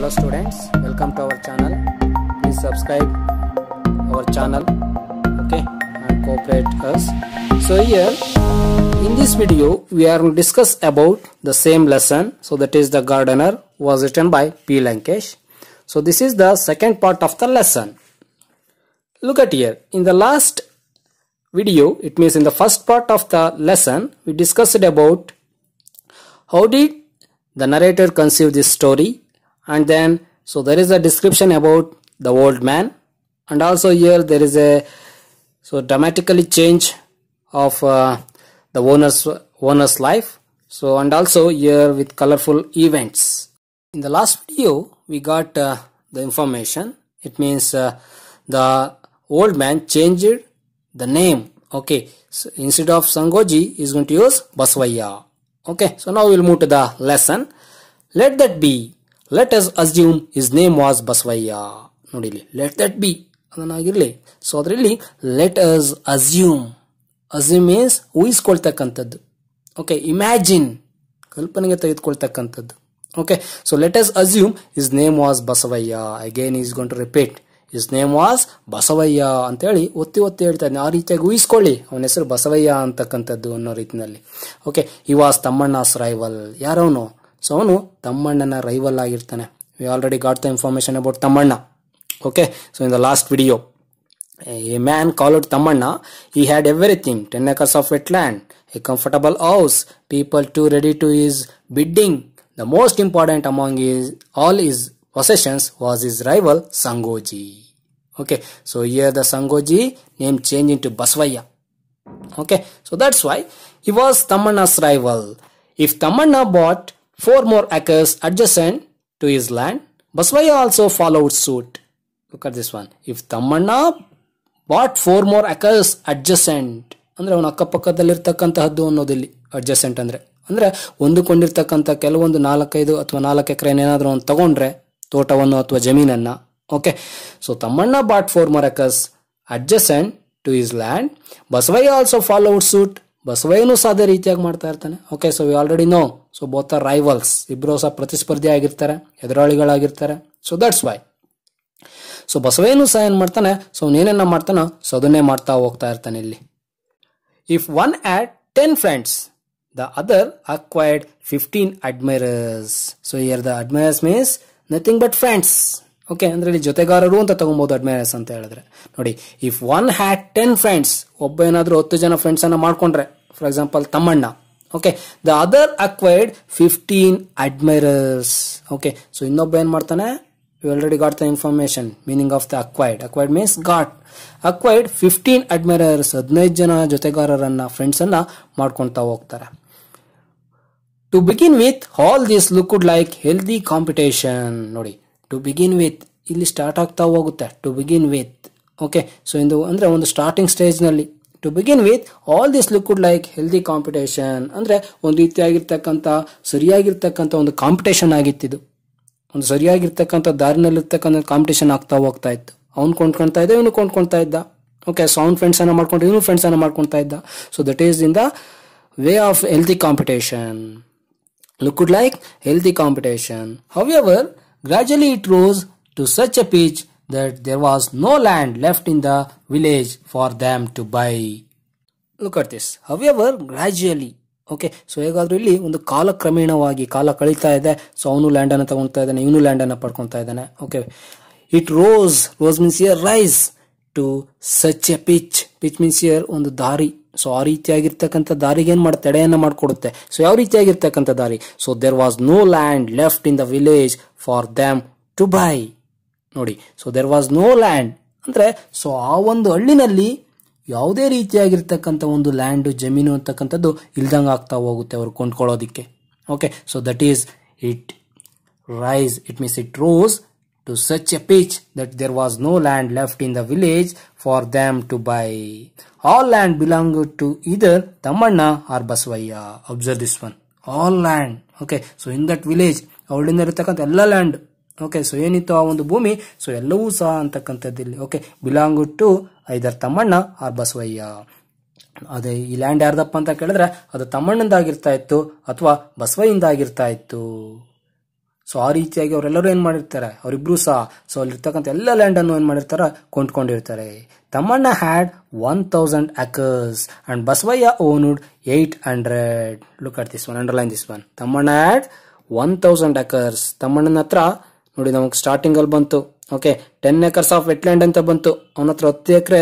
hello students welcome to our channel please subscribe our channel okay and cooperate us so here in this video we are going to discuss about the same lesson so that is the gardener was written by p lankesh so this is the second part of the lesson look at here in the last video it means in the first part of the lesson we discussed about how did the narrator conceive this story and then so there is a description about the old man and also here there is a so dramatically change of uh, the owner's owner's life so and also here with colorful events in the last video we got uh, the information it means uh, the old man changed the name okay so instead of sangoji is going to use baswaya okay so now we'll move to the lesson let that be let us assume his name was Basavayya ನೋಡಿ let that be ಅದನ್ನಾಗಿರಲಿ so ಅದರಲ್ಲಿ let us assume assume means ಊಹಿಸ್ಕೊಳ್ತಕ್ಕಂಥದ್ದು okay imagine ಕಲ್ಪನೆಗೆ ತೆಗೆದುಕೊಳ್ತಕ್ಕಂಥದ್ದು okay so let us assume his name was Basavayya again is gone to repeat his name was Basavayya ಅಂತೇಳಿ ಒತ್ತಿ ಒತ್ತಿ ಹೇಳ್ತಾ ಇದ್ದೀನಿ ಆ ರೀತಿಯಾಗಿ ಊಹಿಸ್ಕೊಳ್ಳಿ ಅವನ ಹೆಸರು ಬಸವಯ್ಯ ಅಂತಕ್ಕಂಥದ್ದು ಅನ್ನೋ ರೀತಿನಲ್ಲಿ okay he was Tammanna's rival ಯಾರವನು ಸೊ ಅವನು ತಮ್ಮಣ್ಣನ ರೈವಲ್ ಆಗಿರ್ತಾನೆ we already got the information about Tammanna okay so in the last video a man called Tammanna he had everything ten acres of wet land a comfortable house people to ready to his bidding the most important among his all his possessions was his rival Sangoji okay so here the Sangoji name change in to Basavayya okay so that's why he was Tammanna's rival if Tammanna bought four more acres adjacent to his land. Baswaya also followed suit. Look at this one. If Tammanna bought four more acres adjacent ಅಂದರೆ ಅವನ ಅಕ್ಕಪಕ್ಕದಲ್ಲಿರ್ತಕ್ಕಂತಹದ್ದು ಅನ್ನೋದಿಲ್ಲಿ adjacent ಅಂದರೆ ಅಂದರೆ ಹೊಂದಿಕೊಂಡಿರ್ತಕ್ಕಂಥ ಕೆಲವೊಂದು ನಾಲ್ಕೈದು ಅಥವಾ ನಾಲ್ಕು ಎಕರೆನೇನಾದರೂ ಅವ್ನು ತಗೊಂಡ್ರೆ ತೋಟವನ್ನು ಅಥವಾ ಜಮೀನನ್ನು okay so Tammanna bought four more acres adjacent to his land Basavayya also followed suit ಸಹ ಅದೇ ರೀತಿಯಾಗಿ ಮಾಡ್ತಾ ಇರ್ತಾನೆ okay so we already know so both are rivals ಇಬ್ಬರು ಸಹ ಪ್ರತಿಸ್ಪರ್ಧಿ ಆಗಿರ್ತಾರೆ ಎದುರಾಳಿಗಳಾಗಿರ್ತಾರೆ ಸೊ ದಟ್ಸ್ ವೈ ಸೊ ಬಸವಯ್ಯನು ಸಹ ಏನ್ ಮಾಡ್ತಾನೆ ಸೊ ನೀನೇನ ಮಾಡ್ತಾನೋ ಸೊ ಅದನ್ನೇ ಮಾಡ್ತಾ ಹೋಗ್ತಾ ಇರ್ತಾನೆ ಇಲ್ಲಿ if one had ten friends the other acquired fifteen admirers so here the admirers means nothing but friends okay ಅಂದ್ರೆ ಇಲ್ಲಿ ಜೊತೆಗಾರರು ಅಂತ ತಗೊಬಹುದು ಅಡ್ಮೈರಸ್ ಅಂತ ಹೇಳಿದ್ರೆ ನೋಡಿ if one had ten friends ಒಬ್ಬ ಏನಾದ್ರೂ ಹತ್ತು ಜನ ಫ್ರೆಂಡ್ಸ್ ಅನ್ನ ಮಾಡ್ಕೊಂಡ್ರೆ for example Tammanna okay the other acquired fifteen admirers okay so ಇನ್ನೊಬ್ಬ ಏನ್ ಮಾಡ್ತಾನೆ you already got the information meaning of the acquired acquired means got acquired fifteen admirers ಹದಿನೈದು ಜನ ಜೊತೆಗಾರರನ್ನ ಫ್ರೆಂಡ್ಸ್ ಅನ್ನ ಮಾಡ್ಕೊಳ್ತಾ ಹೋಗ್ತಾರೆ to begin with all this look like healthy competition ನೋಡಿ ಟು ಬಿಗಿನ್ ವಿತ್ ಇಲ್ಲಿ ಸ್ಟಾರ್ಟ್ ಆಗ್ತಾ ಹೋಗುತ್ತೆ to begin with okay so ಇಂದು ಅಂದರೆ ಒಂದು ಸ್ಟಾರ್ಟಿಂಗ್ ಸ್ಟೇಜ್ನಲ್ಲಿ to begin with all this look looked like healthy competition ಅಂದರೆ ಒಂದು ರೀತಿಯಾಗಿರ್ತಕ್ಕಂಥ ಸರಿಯಾಗಿರ್ತಕ್ಕಂಥ ಒಂದು ಕಾಂಪಿಟೇಷನ್ ಆಗಿತ್ತಿದು ಒಂದು ಸರಿಯಾಗಿರ್ತಕ್ಕಂಥ ದಾರಿನಲ್ಲಿರ್ತಕ್ಕಂಥ ಕಾಂಪಿಟೇಷನ್ ಆಗ್ತಾ ಹೋಗ್ತಾ ಇತ್ತು ಅವ್ನು ಕೊಂಡ್ಕೊಳ್ತಾ ಇದ್ದ ಇವನು ಕೊಂಡ್ಕೊಳ್ತಾ ಇದ್ದ ಓಕೆ ಸೌಂಡ್ ಫ್ರೆಂಡ್ಸ್ ಅನ್ನ ಮಾಡ್ಕೊಂಡು ಇವನು ಫ್ರೆಂಡ್ಸ್ ಫ್ರೆಂಡ್ಸನ್ನು ಮಾಡ್ಕೊಳ್ತಾ ಇದ್ದ so that is in the way of healthy competition look looked like healthy competition however Gradually it rose to such a pitch that there was no land left in the village for them to buy. Look at this. However, gradually okay so ಹೇಗಾದ್ರೂ ಇಲ್ಲಿ ಒಂದು ಕಾಲಕ್ರಮೇಣವಾಗಿ ಕಾಲ ಕಳೀತಾ ಇದೆ so ಅವನು ಲ್ಯಾಂಡನ್ನು ತಗೊಳ್ತಾ ಇದ್ದಾನೆ ಇವನು ಲ್ಯಾಂಡನ್ನು ಪಡ್ಕೊತಾ ಇದ್ದಾನೆ okay it rose rose means here rise to such a pitch pitch means here ಒಂದು ದಾರಿ ಸೊ ಆ ರೀತಿಯಾಗಿರ್ತಕ್ಕಂಥ ದಾರಿಗೆ ಏನು ಮಾಡಿ ತಡೆಯನ್ನು ಮಾಡಿಕೊಡುತ್ತೆ ಸೊ ಯಾವ ರೀತಿಯಾಗಿರ್ತಕ್ಕಂಥ ದಾರಿ so there was no land left in the village for them to buy ನೋಡಿ so there was no land ಅಂದರೆ ಸೊ ಆ ಒಂದು ಹಳ್ಳಿನಲ್ಲಿ ಯಾವುದೇ ರೀತಿಯಾಗಿರ್ತಕ್ಕಂಥ ಒಂದು ಲ್ಯಾಂಡ್ ಜಮೀನು ಅಂತಕ್ಕಂಥದ್ದು ಇಲ್ದಂಗೆ ಆಗ್ತಾ ಹೋಗುತ್ತೆ ಅವರು ಕೊಂಡ್ಕೊಳ್ಳೋದಿಕ್ಕೆ okay so that is it rise it means it rose to such a pitch that there was no land left in the village for them to buy. All land belonged to either Tamanna or Baswaya. Observe this one. All land. Okay, so in that village, ಅವಳಿಂದ ಇರತಕ್ಕಂಥ ಎಲ್ಲ land. Okay so ಏನಿತ್ತು ಆ ಒಂದು ಭೂಮಿ so ಎಲ್ಲವೂ ಸಹ belonged okay belong to either Tammanna or Basavayya ಅದೇ ಈ ಲ್ಯಾಂಡ್ ಯಾರ್ದಪ್ಪ ಅಂತ ಕೇಳಿದ್ರೆ ಅದು ತಮ್ಮಣ್ಣಂದಾಗಿರ್ತಾ ಇತ್ತು ಅಥವಾ ಬಸವಯ್ಯಂದಾಗಿರ್ತಾ ಇತ್ತು ಸೊ ಆ ರೀತಿಯಾಗಿ ಅವರೆಲ್ಲರೂ ಏನು ಮಾಡಿರ್ತಾರೆ ಅವರಿಬ್ರು ಸಹ ಸೊ ಅಲ್ಲಿರ್ತಕ್ಕಂಥ ಎಲ್ಲ ಅನ್ನು ಏನು ಮಾಡಿರ್ತಾರೆ ಕೊಂಡ್ಕೊಂಡಿರ್ತಾರೆ Tammanna had one thousand acres and Basavayya owned eight hundred look at this one underline this one Tammanna had one thousand acres ತಮ್ಮಣ್ಣನ ಹತ್ರ ನೋಡಿ ನಮಗೆ ಅಲ್ಲಿ ಬಂತು okay ten acres of land ಅಂತ ಬಂತು ಅವನ ಹತ್ರ ಹತ್ತು ಎಕರೆ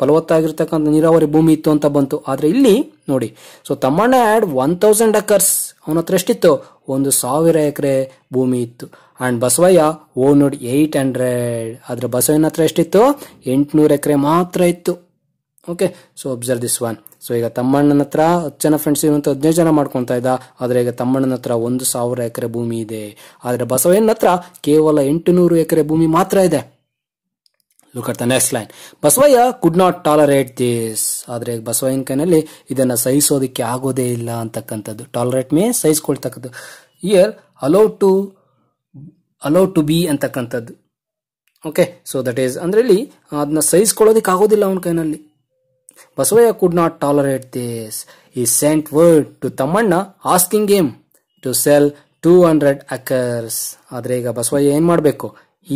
ಫಲವತ್ತಾಗಿರ್ತಕ್ಕಂಥ ನೀರಾವರಿ ಭೂಮಿ ಇತ್ತು ಅಂತ ಬಂತು ಆದರೆ ಇಲ್ಲಿ ನೋಡಿ so Tammanna had one thousand acres ಅವನ ಹತ್ರ ಎಷ್ಟಿತ್ತು ಒಂದು ಸಾವಿರ ಎಕರೆ ಭೂಮಿ ಇತ್ತು ಆ್ಯಂಡ್ ಬಸವಯ್ಯ ನೋಡಿ ಏಯ್ಟ್ ಹಂಡ್ರೆಡ್ ಆದರೆ ಬಸವಯ್ಯನ ಹತ್ರ ಎಷ್ಟಿತ್ತು ಎಂಟುನೂರು ಎಕರೆ ಮಾತ್ರ ಇತ್ತು okay so observe this one so ಈಗ ತಮ್ಮಣ್ಣನ ಹತ್ರ ಹತ್ತು ಜನ ಫ್ರೆಂಡ್ಸ್ ಇವಂತ ಹದಿನೈದು ಜನ ಮಾಡ್ಕೊತಾ ಇದ್ದ ಆದರೆ ಈಗ ತಮ್ಮಣ್ಣನ ಹತ್ರ ಒಂದು ಸಾವಿರ ಎಕರೆ ಭೂಮಿ ಇದೆ ಆದರೆ ಬಸವಯ್ಯನ ಹತ್ರ ಕೇವಲ ಎಂಟು ನೂರು ಎಕರೆ ಭೂಮಿ ಮಾತ್ರ ಇದೆ look at the next line Basavayya could not tolerate this ಆದರೆ ಬಸವಯ್ಯನ ಕೈನಲ್ಲಿ ಇದನ್ನು ಸಹಿಸೋದಕ್ಕೆ ಆಗೋದೇ ಇಲ್ಲ ಅಂತಕ್ಕಂಥದ್ದು ಟಾಲರೇಟ್ ಮೇ ಸಹಿಸ್ಕೊಳ್ತಕ್ಕದ್ದು here allow to allow to be ಅಂತಕ್ಕಂಥದ್ದು ಓಕೆ ಸೊ ದಟ್ ಈಸ್ ಅಂದ್ರೆ ಇಲ್ಲಿ ಅದನ್ನ ಸಹಿಸ್ಕೊಳ್ಳೋದಕ್ಕೆ ಆಗೋದಿಲ್ಲ ಅವನ ಕೈನಲ್ಲಿ Basavayya could not tolerate this he sent word to Tammanna asking him to sell two hundred acres ಆದರೆ ಈಗ ಬಸವಯ್ಯ ಏನು ಮಾಡಬೇಕು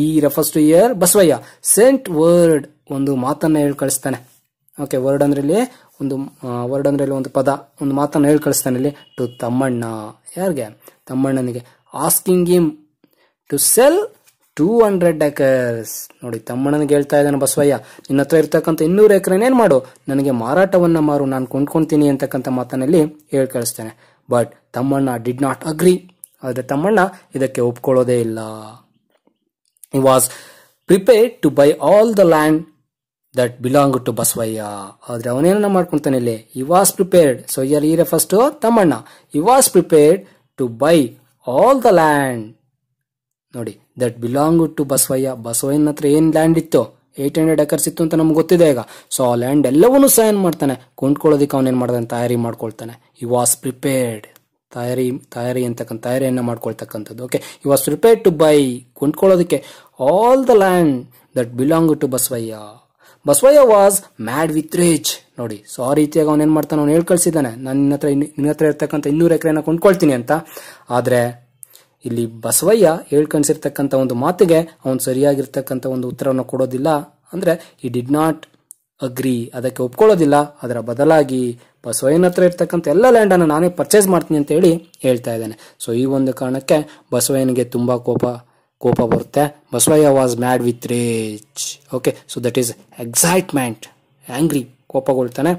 he refers to here Basavayya scent word ಒಂದು ಮಾತನ್ನ ಹೇಳಿ ಕಳಿಸ್ತಾನೆ ಓಕೆ ವರ್ಡ್ ಅಂದ್ರೆ ಇಲ್ಲಿ ಒಂದು ವರ್ಡ್ ಅಂದ್ರೆ ಇಲ್ಲಿ ಒಂದು ಪದ ಒಂದು ಮಾತನ್ನ ಹೇಳಿ ಕಳಿಸ್ತಾನೆ ಇಲ್ಲಿ ಟು ತಮ್ಮಣ್ಣ ಯಾರಿಗೆ ತಮ್ಮಣ್ಣನಿಗೆ asking him to sell two hundred acres ನೋಡಿ ತಮ್ಮಣ್ಣನಿಗೆ ಹೇಳ್ತಾ ಇದ್ದಾನೆ ಬಸವಯ್ಯ ನಿನ್ನ ಹತ್ರ ಇರ್ತಕ್ಕಂಥ ಇನ್ನೂರು ಎಕರೆನ ಏನ್ ಮಾಡು ನನಗೆ ಮಾರಾಟವನ್ನ ಮಾರು ನಾನು ಕೊಂಡ್ಕೊಂತೀನಿ ಅಂತಕ್ಕಂಥ ಮಾತನಲ್ಲಿ ಹೇಳಿ ಕಳಿಸ್ತಾನೆ but Tammanna did not agree ಆದರೆ ತಮ್ಮಣ್ಣ ಇದಕ್ಕೆ ಒಪ್ಕೊಳ್ಳೋದೇ ಇಲ್ಲ was prepared to buy all the land that belong to Basavayya ಆದ್ರೆ ಅವನೇನ ಮಾಡ್ಕೊಂತಾನೆ ಇಲ್ಲಿ he was prepared so here here first Tammanna he was prepared to buy all the land ನೋಡಿ ದಟ್ ಬಿಲಾಂಗ್ ಟು ಬಸವಯ್ಯ ಬಸವಯ್ಯನ ಹತ್ರ ಏನ್ ಲ್ಯಾಂಡ್ ಇತ್ತು ಏಟ್ ಹಂಡ್ರೆಡ್ ಎಕರ್ಸ್ ಇತ್ತು ಅಂತ ನಮ್ಗೆ ಗೊತ್ತಿದೆ ಈಗ ಸೊ ಆ ಲ್ಯಾಂಡ್ ಎಲ್ಲವನ್ನೂ ಸಹ ಏನ್ ಮಾಡ್ತಾನೆ ಕೊಂಡ್ಕೊಳ್ಳೋದಕ್ಕೆ ಅವನೇನ್ ಮಾಡ್ತಾನೆ ತಯಾರಿ ಮಾಡ್ಕೊಳ್ತಾನೆ ಇ ವಾಸ್ ಪ್ರಿಪೇರ್ಡ್ ತಯಾರಿ ತಯಾರಿ ಅಂತಕ್ಕಂಥ ತಯಾರಿಯನ್ನು ಮಾಡ್ಕೊಳ್ತಕ್ಕಂಥದ್ದು okay he was prepare to buy ಕೊಂಡ್ಕೊಳ್ಳೋದಕ್ಕೆ all the land that belong to Basavayya Basavayya was mad with rage ನೋಡಿ ಸೊ ಆ ರೀತಿಯಾಗಿ ಏನು ಮಾಡ್ತಾನೆ ಅವ್ನು ಹೇಳ್ಕಳ್ಸಿದ್ದಾನೆ ನನ್ನ ನಾನು ನಿನ್ನ ಹತ್ರ ನಿನ್ನ ಹತ್ರ ಇರ್ತಕ್ಕಂಥ ಇನ್ನೂರು ಎಕರೆನ ಕೊಂಡ್ಕೊಳ್ತೀನಿ ಅಂತ ಆದರೆ ಇಲ್ಲಿ ಬಸವಯ್ಯ ಹೇಳ್ಕಳ್ಸಿರ್ತಕ್ಕಂಥ ಒಂದು ಮಾತಿಗೆ ಅವನು ಸರಿಯಾಗಿರ್ತಕ್ಕಂಥ ಒಂದು ಉತ್ತರವನ್ನು ಕೊಡೋದಿಲ್ಲ ಅಂದರೆ ಈ ಡಿಡ್ ನಾಟ್ ಅಗ್ರಿ ಅದಕ್ಕೆ ಒಪ್ಕೊಳ್ಳೋದಿಲ್ಲ ಅದರ ಬದಲಾಗಿ ಬಸವಯ್ಯನ ಹತ್ರ ಇರ್ತಕ್ಕಂಥ ಎಲ್ಲ ಲ್ಯಾಂಡನ್ನು ನಾನೇ ಪರ್ಚೇಸ್ ಮಾಡ್ತೀನಿ ಅಂತ ಹೇಳಿ ಹೇಳ್ತಾ ಇದ್ದಾನೆ ಸೊ ಈ ಒಂದು ಕಾರಣಕ್ಕೆ ಬಸವಯ್ಯನಿಗೆ ತುಂಬ ಕೋಪ ಕೋಪ ಬರುತ್ತೆ Basavayya was mad with rage okay so that is excitement angry ಕೋಪಗೊಳ್ತಾನೆ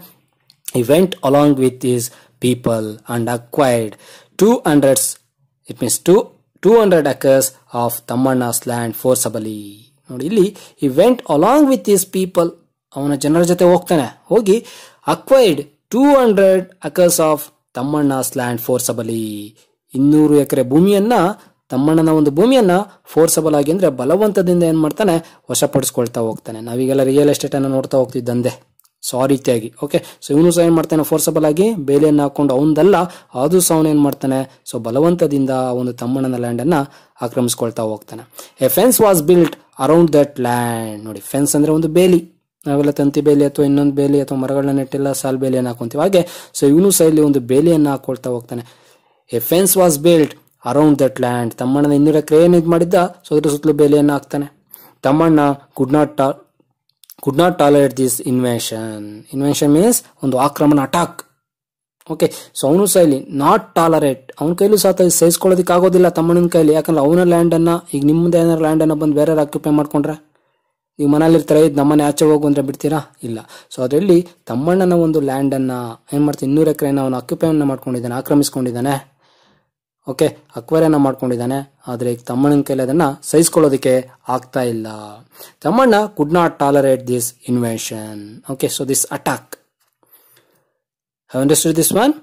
he went along with his people and acquired two hundreds it means two two hundred acres of Tammanna's land forcibly ನೋಡಿ ಇಲ್ಲಿ he went along with his people ಅವನ ಜನರ ಜೊತೆ ಹೋಗ್ತಾನೆ ಹೋಗಿ acquired two hundred acres of Tammanna's land forcibly ಇನ್ನೂರು ಎಕರೆ ಭೂಮಿಯನ್ನ ತಮ್ಮಣ್ಣನ ಒಂದು ಭೂಮಿಯನ್ನ ಫೋರ್ಸಬಲ್ ಆಗಿ ಅಂದ್ರೆ ಬಲವಂತದಿಂದ ಏನ್ ಮಾಡ್ತಾನೆ ವಶಪಡಿಸ್ಕೊಳ್ತಾ ಹೋಗ್ತಾನೆ ನಾವೀಗೆಲ್ಲ ರಿಯಲ್ ಎಸ್ಟೇಟ್ ಅನ್ನ ನೋಡ್ತಾ ಹೋಗ್ತಿದ್ದಂದೆ ಸೊ ಆ ರೀತಿಯಾಗಿ ಓಕೆ ಸೊ ಇವನು ಸಹ ಏನ್ ಮಾಡ್ತಾನೆ ಫೋರ್ಸಬಲ್ ಆಗಿ ಬೇಲಿಯನ್ನು ಹಾಕೊಂಡು ಅವನದಲ್ಲ ಅದು ಸಹ ಅವನೇನ್ ಮಾಡ್ತಾನೆ ಸೊ ಬಲವಂತದಿಂದ ಒಂದು ತಮ್ಮಣ್ಣನ ಲ್ಯಾಂಡ್ ಅನ್ನ ಆಕ್ರಮಿಸ್ಕೊಳ್ತಾ ಹೋಗ್ತಾನೆ a fence was built around that land ನೋಡಿ ಫೆನ್ಸ್ ಅಂದ್ರೆ ಒಂದು ಬೇಲಿ ನಾವೆಲ್ಲ ತಂತಿ ಬೇಲಿ ಅಥವಾ ಇನ್ನೊಂದು ಬೇಲಿ ಅಥವಾ ಮರಗಳನ್ನ ನೆಟ್ಟಿಲ್ಲ ಸಾಲ್ ಬೇಲಿಯನ್ನು ಹಾಕೊಂತೀವಿ ಹಾಗೆ ಸೊ ಇವನು ಸಹ ಒಂದು ಬೇಲಿಯನ್ನು ಹಾಕೊಳ್ತಾ ಹೋಗ್ತಾನೆ a fence was built around that land ತಮ್ಮಣ್ಣನ ಇನ್ನೂರ ಏನು ಇದು ಮಾಡಿದ್ದ ಸೊ ಅದರ ಸುತ್ತಲೂ ಬೇಲಿಯನ್ನು ಹಾಕ್ತಾನೆ Thammanna could not to could not tolerate this invention invention means ಒಂದು ಆಕ್ರಮಣ ಅಟಾಕ್ ಓಕೆ ಸೊ ಅವನು ಸಹ ನಾಟ್ ಟಾಲರೇಟ್ ಅವನ ಕೈಲೂ ಸಹ ಸಹಿಸ್ಕೊಳ್ಳೋದಕ್ಕೆ ಆಗೋದಿಲ್ಲ ತಮ್ಮಣ್ಣನ ಕೈಲಿ ಯಾಕಂದ್ರೆ ಅವನ ಲ್ಯಾಂಡನ್ನು ಈಗ ನಿಮ್ಮದೇ ಏನಾರು ಲ್ಯಾಂಡನ್ನು ಬಂದು ಬೇರೆ ಆಕ್ಯುಪೈ ಮಾಡ್ಕೊಂಡ್ರೆ ನೀವು ಮನೇಲಿರ್ತಾರೆ ಇದು ನಮ್ಮನೆ ಆಚೆ ಹೋಗು ಅಂದರೆ ಬಿಡ್ತೀರಾ ಇಲ್ಲ ಸೊ ಅದರಲ್ಲಿ ತಮ್ಮಣ್ಣನ ಒಂದು ಲ್ಯಾಂಡನ್ನು ಏನು ಮಾಡ್ತೀನಿ ಇನ್ನೂರು ಎಕರೆನ ಅವನು ಅಕ್ಯುಪೈನ ಮಾಡ್ಕೊಂಡಿದ್ದಾನೆ ಆಕ್ರಮಿಸ್ಕೊಂಡಿದ್ದಾನೆ ಓಕೆ ಅಕ್ವೇರಿಯನ ಮಾಡ್ಕೊಂಡಿದ್ದಾನೆ ಆದರೆ ಈಗ ತಮ್ಮಣ್ಣನ ಕೈಲಿ ಅದನ್ನು ಸಹಿಸ್ಕೊಳ್ಳೋದಕ್ಕೆ ಆಗ್ತಾ ಇಲ್ಲ Thammanna could not tolerate this invention okay so this attack have understand this one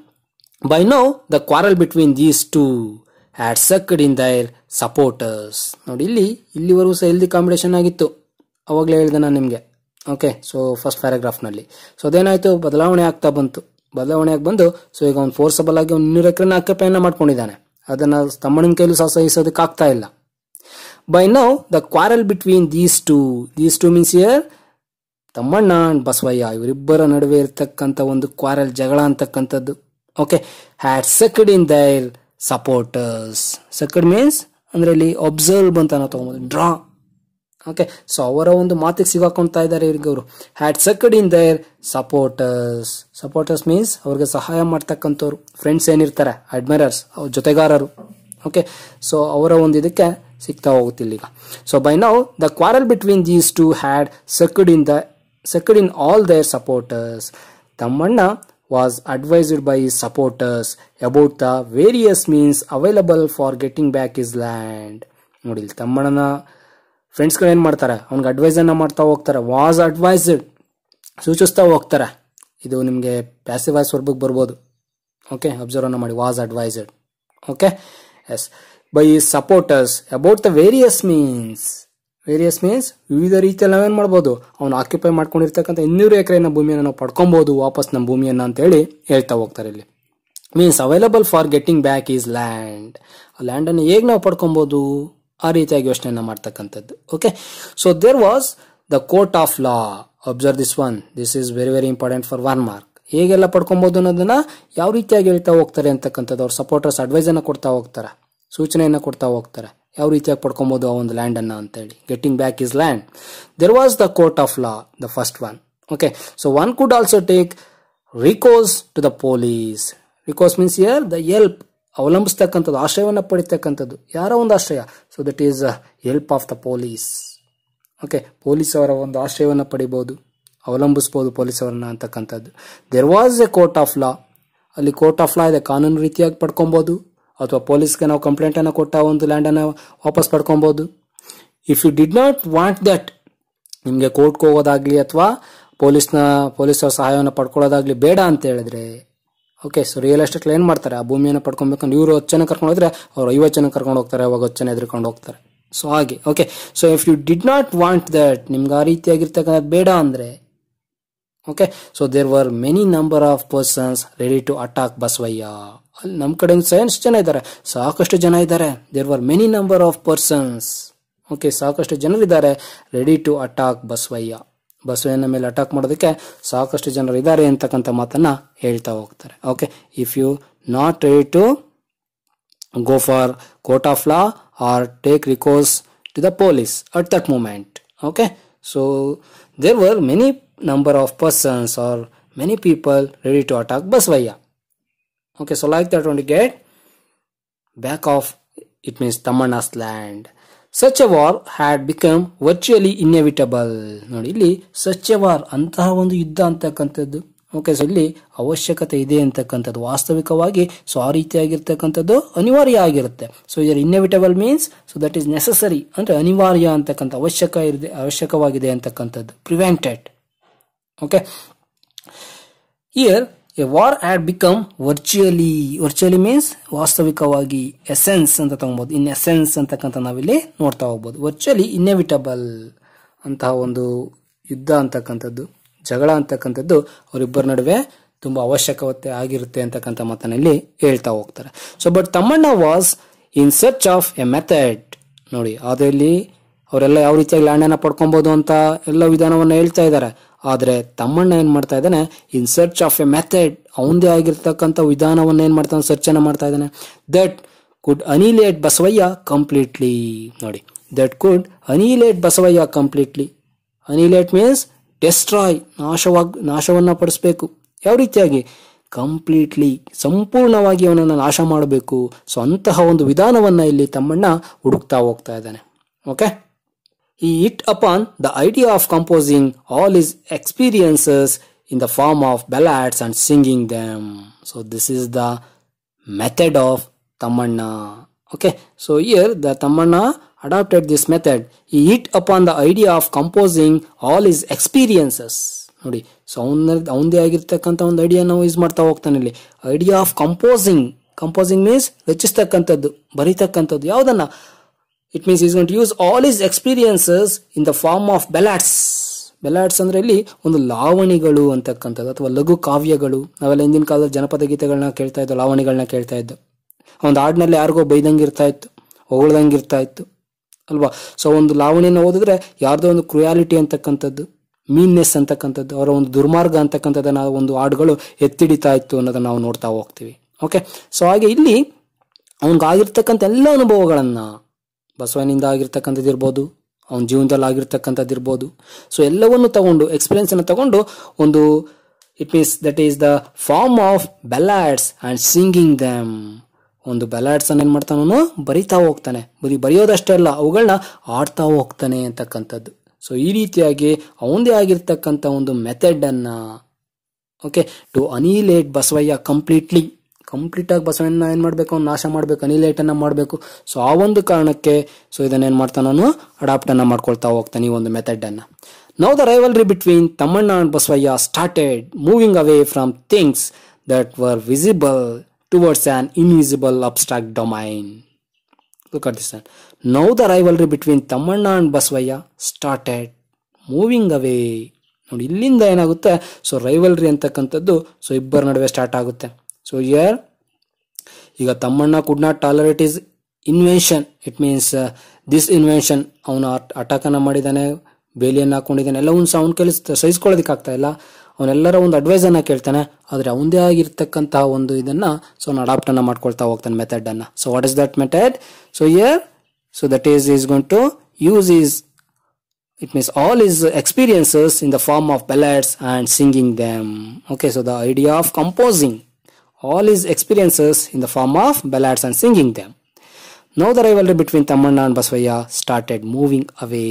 by now the quarrel between these two had sucked in their supporters ನೋಡಿ ಇಲ್ಲಿ ಇಲ್ಲಿವರೆಗೂ ಸಹ ಎಲ್ದಿ ಕಾಂಬಿಡೇಷನ್ ಆಗಿತ್ತು ಅವಾಗಲೇ ಹೇಳಿದೆ ನಾನು ನಿಮಗೆ ಓಕೆ ಸೊ ಫಸ್ಟ್ ಪ್ಯಾರಾಗ್ರಾಫ್ನಲ್ಲಿ ಸೊ ಅದೇನಾಯಿತು ಬದಲಾವಣೆ ಆಗ್ತಾ ಬಂತು ಬದಲಾವಣೆ ಆಗಿ ಬಂದು ಸೊ ಈಗ ಅವ್ನು ಫೋರ್ಸಬಲ್ ಆಗಿ ಒಂದು ನೂರು ಎಕರೆ ಆಕ್ಯುಪೈನ ಮಾಡ್ಕೊಂಡಿದ್ದಾನೆ ಅದನ್ನು ತಮ್ಮಣ್ಣನ ಕೈಲೂ ಸಹ ಸಹಿಸೋದಕ್ಕೆ ಆಗ್ತಾ ಇಲ್ಲ by now the quarrel between these two these two means here Thammanna and Basavayya ಇವರಿಬ್ಬರ ನಡುವೆ ಇರತಕ್ಕಂಥ ಒಂದು ಕ್ವಾರಲ್ ಜಗಳ ಅಂತಕ್ಕಂಥದ್ದು okay had sucked in their supporters sucked means ಅಂದ್ರೆ ಇಲ್ಲಿ ಅಬ್ಸರ್ವ್ ಅಂತ ನಾವು ತೊಗೊಬೋದು ಡ್ರಾ ಓಕೆ ಸೊ ಅವರ ಒಂದು ಮಾತಿಗೆ ಸಿಗಾಕೊಂತ ಇದ್ದಾರೆ ಇವ್ರಿಗೆ ಅವರು had sucked in their supporters supporters means ಅವ್ರಿಗೆ ಸಹಾಯ ಮಾಡ್ತಕ್ಕಂಥವ್ರು ಫ್ರೆಂಡ್ಸ್ ಏನಿರ್ತಾರೆ ಅಡ್ಮೈರರ್ಸ್ ಅವ್ರ ಜೊತೆಗಾರರು ಓಕೆ ಸೊ ಅವರ ಒಂದು ಇದಕ್ಕೆ ಸಿಗ್ತಾ ಹೋಗುತ್ತಿಲ್ಲ ಈಗ so by now the quarrel between these two had sucked in the sucked in all their supporters Thammanna was advised by supporters about the various means available for getting back his land ನೋಡಿಲ್ಲ ತಮ್ಮಣ್ಣನ ಫ್ರೆಂಡ್ಸ್ಗಳು ಏನು ಮಾಡ್ತಾರೆ ಅವ್ನಿಗೆ ಅಡ್ವೈಸನ್ನು ಮಾಡ್ತಾ ಹೋಗ್ತಾರೆ was advised ಸೂಚಿಸ್ತಾ ಹೋಗ್ತಾರೆ ಇದು ನಿಮಗೆ ಪ್ಯಾಸಿವ್ ವಾಯ್ಸ್ ಬರ್ಬೋದು ಓಕೆ ಅಬ್ಸರ್ವನ್ನ ಮಾಡಿ was advised okay yes by supporters about the various means various means ವಿವಿಧ ರೀತಿಯಲ್ಲಿ ನಾವೇನು ಮಾಡ್ಬೋದು ಅವ್ನು ಆಕ್ಯುಪೈ ಮಾಡ್ಕೊಂಡಿರ್ತಕ್ಕಂಥ ಇನ್ನೂರು ಎಕರೆನ ಭೂಮಿಯನ್ನು ನಾವು ಪಡ್ಕೊಬೋದು ವಾಪಸ್ ನಮ್ಮ ಭೂಮಿಯನ್ನು ಅಂತೇಳಿ ಹೇಳ್ತಾ ಹೋಗ್ತಾರೆ ಇಲ್ಲಿ means available for getting back his land ಆ ಲ್ಯಾಂಡನ್ನು ಹೇಗೆ ನಾವು ಪಡ್ಕೊಬೋದು ಆ ರೀತಿಯಾಗಿ ಯೋಚನೆಯನ್ನು ಮಾಡ್ತಕ್ಕಂಥದ್ದು okay so there was the court of law observe this one this is very very important for one mark ಹೇಗೆಲ್ಲ ಪಡ್ಕೊಬಹುದು ಅನ್ನೋದನ್ನ ಯಾವ ರೀತಿಯಾಗಿ ಹೇಳ್ತಾ ಹೋಗ್ತಾರೆ ಅಂತಕ್ಕಂಥದ್ದು ಅವ್ರ ಸಪೋರ್ಟರ್ಸ್ ಅನ್ನ ಕೊಡ್ತಾ ಹೋಗ್ತಾರೆ ಸೂಚನೆಯನ್ನು ಕೊಡ್ತಾ ಹೋಗ್ತಾರೆ ಯಾವ ರೀತಿಯಾಗಿ ಪಡ್ಕೊಬೋದು ಆ ಒಂದು ಲ್ಯಾಂಡ್ ಅಂತ ಅಂತೇಳಿ getting back his land there was the court of law the first one okay so one could also take recourse to the police recourse means here the help ಅವಲಂಬಿಸ್ತಕ್ಕಂಥದ್ದು ಆಶ್ರಯವನ್ನು ಪಡಿತಕ್ಕಂಥದ್ದು ಯಾರೋ ಒಂದು ಆಶ್ರಯ so that is help of the police okay police ಅವರ ಒಂದು ಆಶ್ರಯವನ್ನು ಪಡಿಬೋದು ಅವಲಂಬಿಸ್ಬೋದು ಪೊಲೀಸ್ ಅವರನ್ನ ಅಂತಕ್ಕಂಥದ್ದು there was a court of law ಅಲ್ಲಿ ಕೋರ್ಟ್ ಆಫ್ ಲಾ ಇದೆ ಕಾನೂನು ರೀತಿಯಾಗಿ ಪಡ್ಕೊಬೋದು ಅಥವಾ ಪೊಲೀಸ್ಗೆ ನಾವು ಕಂಪ್ಲೇಂಟನ್ನು ಕೊಟ್ಟ ಒಂದು ಲ್ಯಾಂಡನ್ನು ವಾಪಸ್ ಪಡ್ಕೊಬೋದು if you did not want that ನಿಮಗೆ ಕೋರ್ಟ್ಗೆ ಹೋಗೋದಾಗಲಿ ಅಥವಾ ಪೊಲೀಸ್ನ ಪೊಲೀಸರ ಸಹಾಯವನ್ನು ಪಡ್ಕೊಳ್ಳೋದಾಗಲಿ ಬೇಡ ಅಂತ ಹೇಳಿದ್ರೆ ಓಕೆ ಸೊ ರಿಯಲ್ ಎಸ್ಟೇಟ್ ಏನ್ ಮಾಡ್ತಾರೆ ಆ ಭೂಮಿಯನ್ನು ಪಡ್ಕೊಬೇಕಂದ್ರೆ ಇವರು ಹತ್ತು ಜನ ಕರ್ಕೊಂಡು ಹೋದ್ರೆ ಅವ್ರು ಐವತ್ತು ಜನ ಕರ್ಕೊಂಡು ಹೋಗ್ತಾರೆ ಅವಾಗ ಹತ್ತು ಜನ ಹೋಗ್ತಾರೆ ಸೊ ಹಾಗೆ okay so if you did not want that ನಿಮ್ಗೆ ಆ ರೀತಿಯಾಗಿರ್ತಕ್ಕಂಥ ಬೇಡ ಅಂದ್ರೆ okay so there were many number of persons ready to attack Basavayya ಅಲ್ಲಿ ನಮ್ಮ ಕಡೆ ಸೈನ್ಸ್ ಜನ ಇದ್ದಾರೆ ಸಾಕಷ್ಟು ಜನ ಇದ್ದಾರೆ there were many number of persons okay ಸಾಕಷ್ಟು ಜನರಿದ್ದಾರೆ ready to attack Basavayya Basavanna ಮೇಲೆ ಅಟ್ಯಾಕ್ ಮಾಡೋದಕ್ಕೆ ಸಾಕಷ್ಟು ಜನರು ಇದ್ದಾರೆ ಅಂತಕ್ಕಂಥ ಮಾತನ್ನ ಹೇಳ್ತಾ ಹೋಗ್ತಾರೆ okay if you not ready to go for court of law or take recourse to the police at that moment okay so there were many number of persons are many people ready to attack Basavayya okay so like that back of it means Thammanna's land such a war had become virtually inevitable ನೋಡಿ ಇಲ್ಲಿ such a war ಅಂತಹ ಒಂದು ಯುದ್ಧ ಅಂತಕ್ಕಂಥದ್ದು okay so ಇಲ್ಲಿ ಅವಶ್ಯಕತೆ ಇದೆ ಅಂತಕ್ಕಂಥದ್ದು ವಾಸ್ತವಿಕವಾಗಿ ಸೊ ಆ ರೀತಿಯಾಗಿರ್ತಕ್ಕಂಥದ್ದು ಅನಿವಾರ್ಯ ಆಗಿರುತ್ತೆ ಸೊ ಇದರ inevitable means so that is necessary ಅಂದರೆ ಅನಿವಾರ್ಯ ಅಂತಕ್ಕಂಥ ಅವಶ್ಯಕ ಇದೆ ಅವಶ್ಯಕವಾಗಿದೆ ಅಂತಕ್ಕಂಥದ್ದು prevented okay here a war had become virtually virtually means ವಾಸ್ತವಿಕವಾಗಿ ಎಸೆನ್ಸ್ ಅಂತ ತಗೊಬೋದು ಇನ್ ಎಸೆನ್ಸ್ ಅಂತಕ್ಕಂಥ ನಾವಿಲ್ಲಿ ನೋಡ್ತಾ ಹೋಗ್ಬೋದು ವರ್ಚುಯಲಿ ಇನ್ನೆವಿಟಬಲ್ ಅಂತಹ ಒಂದು ಯುದ್ಧ ಅಂತಕ್ಕಂಥದ್ದು ಜಗಳ ಅಂತಕ್ಕಂಥದ್ದು ಅವರಿಬ್ಬರ ನಡುವೆ ತುಂಬ ಅವಶ್ಯಕತೆ ಆಗಿರುತ್ತೆ ಅಂತಕ್ಕಂಥ ಮಾತನಲ್ಲಿ ಹೇಳ್ತಾ ಹೋಗ್ತಾರೆ so but Thammanna was in search of a method ನೋಡಿ ಅದರಲ್ಲಿ ಅವರೆಲ್ಲ ಯಾವ ರೀತಿಯಾಗಿ ಲ್ಯಾಂಡನ್ನ ಪಡ್ಕೊಬೋದು ಅಂತ ಎಲ್ಲ ವಿಧಾನವನ್ನು ಹೇಳ್ತಾ ಇದ್ದಾರೆ ಆದರೆ ತಮ್ಮಣ್ಣ ಏನು ಮಾಡ್ತಾ ಇದ್ದಾನೆ in search of a method ಅವನದೇ ಆಗಿರ್ತಕ್ಕಂಥ ವಿಧಾನವನ್ನು ಏನು ಮಾಡ್ತಾನೆ ಸರ್ಚನ್ನು ಮಾಡ್ತಾ ಇದ್ದಾನೆ that could annihilate Basavayya completely ನೋಡಿ that could annihilate Basavayya completely annihilate means destroy ನಾಶವಾಗಿ ನಾಶವನ್ನು ಪಡಿಸ್ಬೇಕು ಯಾವ ರೀತಿಯಾಗಿ ಕಂಪ್ಲೀಟ್ಲಿ ಸಂಪೂರ್ಣವಾಗಿ ಅವನನ್ನು ನಾಶ ಮಾಡಬೇಕು ಸೊ ಅಂತಹ ಒಂದು ವಿಧಾನವನ್ನು ಇಲ್ಲಿ ತಮ್ಮಣ್ಣ ಹುಡುಕ್ತಾ ಹೋಗ್ತಾ ಇದ್ದಾನೆ okay He hit upon the idea of composing all his experiences in the form of ballads and singing them. So this is the method of Tamanna. Okay, so here the Tamanna adopted this method. He hit upon the idea of composing all his experiences. ನೋಡಿ so ಅವನ ಅವನದೇ ಆಗಿರ್ತಕ್ಕಂಥ ಒಂದು idea ನಾವು use ಮಾಡ್ತಾ ಹೋಗ್ತಾನೆ ಇಲ್ಲಿ idea of composing composing means ರಚಿಸ್ತಕ್ಕಂಥದ್ದು ಬರೀತಕ್ಕಂಥದ್ದು ಯಾವುದನ್ನು it means is gonna use all his experiences in the form of ballads ballads ಅಂದ್ರೆ ಇಲ್ಲಿ ಒಂದು ಲಾವಣಿಗಳು ಅಂತಕ್ಕಂಥದ್ದು ಅಥವಾ ಲಘು ಕಾವ್ಯಗಳು ನಾವೆಲ್ಲ ಹಿಂದಿನ ಕಾಲದ ಜನಪದ ಗೀತೆಗಳನ್ನ ಕೇಳ್ತಾ ಇದ್ದೋ ಲಾವಣಿಗಳನ್ನ ಕೇಳ್ತಾ ಇದ್ದು ಒಂದು ಹಾಡಿನಲ್ಲಿ ಯಾರಿಗೋ ಬೈದಂಗೆ ಇರ್ತಾ ಇತ್ತು ಹೊಗಳ್ದಂಗೆ ಇರ್ತಾ ಇತ್ತು ಅಲ್ವಾ ಸೊ ಒಂದು ಲಾವಣಿಯನ್ನು ಓದಿದ್ರೆ ಯಾರ್ದೋ ಒಂದು ಕ್ರುಯಾಲಿಟಿ ಅಂತಕ್ಕಂಥದ್ದು ಮೀನ್ನೆಸ್ ಅಂತಕ್ಕಂಥದ್ದು ಅವರ ಒಂದು ದುರ್ಮಾರ್ಗ ನಾವು ಒಂದು ಹಾಡುಗಳು ಎತ್ತಿಡಿತಾ ಇತ್ತು ಅನ್ನೋದನ್ನ ನಾವು ನೋಡ್ತಾ ಹೋಗ್ತೀವಿ ಓಕೆ ಸೊ ಹಾಗೆ ಇಲ್ಲಿ ಅವನಿಗಾಗಿರ್ತಕ್ಕಂಥ ಎಲ್ಲ ಅನುಭವಗಳನ್ನು ಬಸವನಿಂದ ಆಗಿರ್ತಕ್ಕಂಥದ್ದು ಇರ್ಬೋದು ಅವನ ಜೀವನದಲ್ಲಿ ಆಗಿರ್ತಕ್ಕಂಥದ್ದು ಇರ್ಬೋದು ಸೊ ಎಲ್ಲವನ್ನು ತಗೊಂಡು ಎಕ್ಸ್ಪೀರಿಯನ್ಸನ್ನು ತಗೊಂಡು ಒಂದು it means that is the form of ballads and singing them ಒಂದು ಬೆಲಾಡ್ಸನ್ನು ಏನು ಮಾಡ್ತಾನು ಬರಿತಾ ಹೋಗ್ತಾನೆ ಬರೀ ಬರೆಯೋದಷ್ಟೇ ಅಲ್ಲ ಅವುಗಳನ್ನ ಆಡ್ತಾ ಹೋಗ್ತಾನೆ ಅಂತಕ್ಕಂಥದ್ದು ಸೊ ಈ ರೀತಿಯಾಗಿ ಅವನದೇ ಆಗಿರ್ತಕ್ಕಂಥ ಒಂದು ಮೆಥಡನ್ನು okay to annihilate Basavayya completely complete ಆಗಿ ಬಸವಣ್ಣ ಏನು ಮಾಡಬೇಕು ಅವ್ನು ನಾಶ ಮಾಡಬೇಕು ಅನ್ನ ಮಾಡಬೇಕು ಸೊ ಆ ಒಂದು ಕಾರಣಕ್ಕೆ ಸೊ ನಾನು ಅಡಾಪ್ಟ್ ಅಡಾಪ್ಟನ್ನು ಮಾಡ್ಕೊಳ್ತಾ ಹೋಗ್ತಾನೆ ಈ ಒಂದು ಮೆಥಡ್ ಅನ್ನ now the rivalry between Thammanna and Basavayya started moving away from things that were visible towards an invisible abstract domain now the rivalry between Thammanna and Basavayya started moving away ನೋಡಿ ಇಲ್ಲಿಂದ ಏನಾಗುತ್ತೆ ಸೊ ರೈವಲ್ರಿ ಅಂತಕ್ಕಂಥದ್ದು ಸೊ ಇಬ್ಬರ ನಡುವೆ ಸ್ಟಾರ್ಟ್ ಆಗುತ್ತೆ so here, ಈಗ Thammanna could not tolerate his invention it means this invention ಅವನು ಅನ್ನ ಮಾಡಿದ್ದಾನೆ ಬೇಲಿಯನ್ನು ಹಾಕೊಂಡಿದ್ದಾನೆ ಎಲ್ಲ ಒಂದು ಸೌಂಡ್ ಅವ್ನ ಸಹಿಸ್ಕೊಳ್ಳೋದಕ್ಕೆ ಆಗ್ತಾ ಇಲ್ಲ ಅವನೆಲ್ಲರ ಒಂದು ಅಡ್ವೈಸ್ ಅನ್ನ ಕೇಳ್ತಾನೆ ಆದರೆ ಅವಂದೇ ಆಗಿರ್ತಕ್ಕಂತಹ ಒಂದು ಇದನ್ನು ಸೊ ಅಡಾಪ್ಟ್ ಅಡಾಪ್ಟನ್ನು ಮಾಡ್ಕೊಳ್ತಾ ಹೋಗ್ತಾನೆ ಮೆಥಡನ್ನು so what is that method so here so that is is going to use his it means all his experiences in the form of ballads and singing them okay so the idea of composing all his experiences in the form of ballads and singing them. Now the rivalry between Thammanna and Basavayya started moving away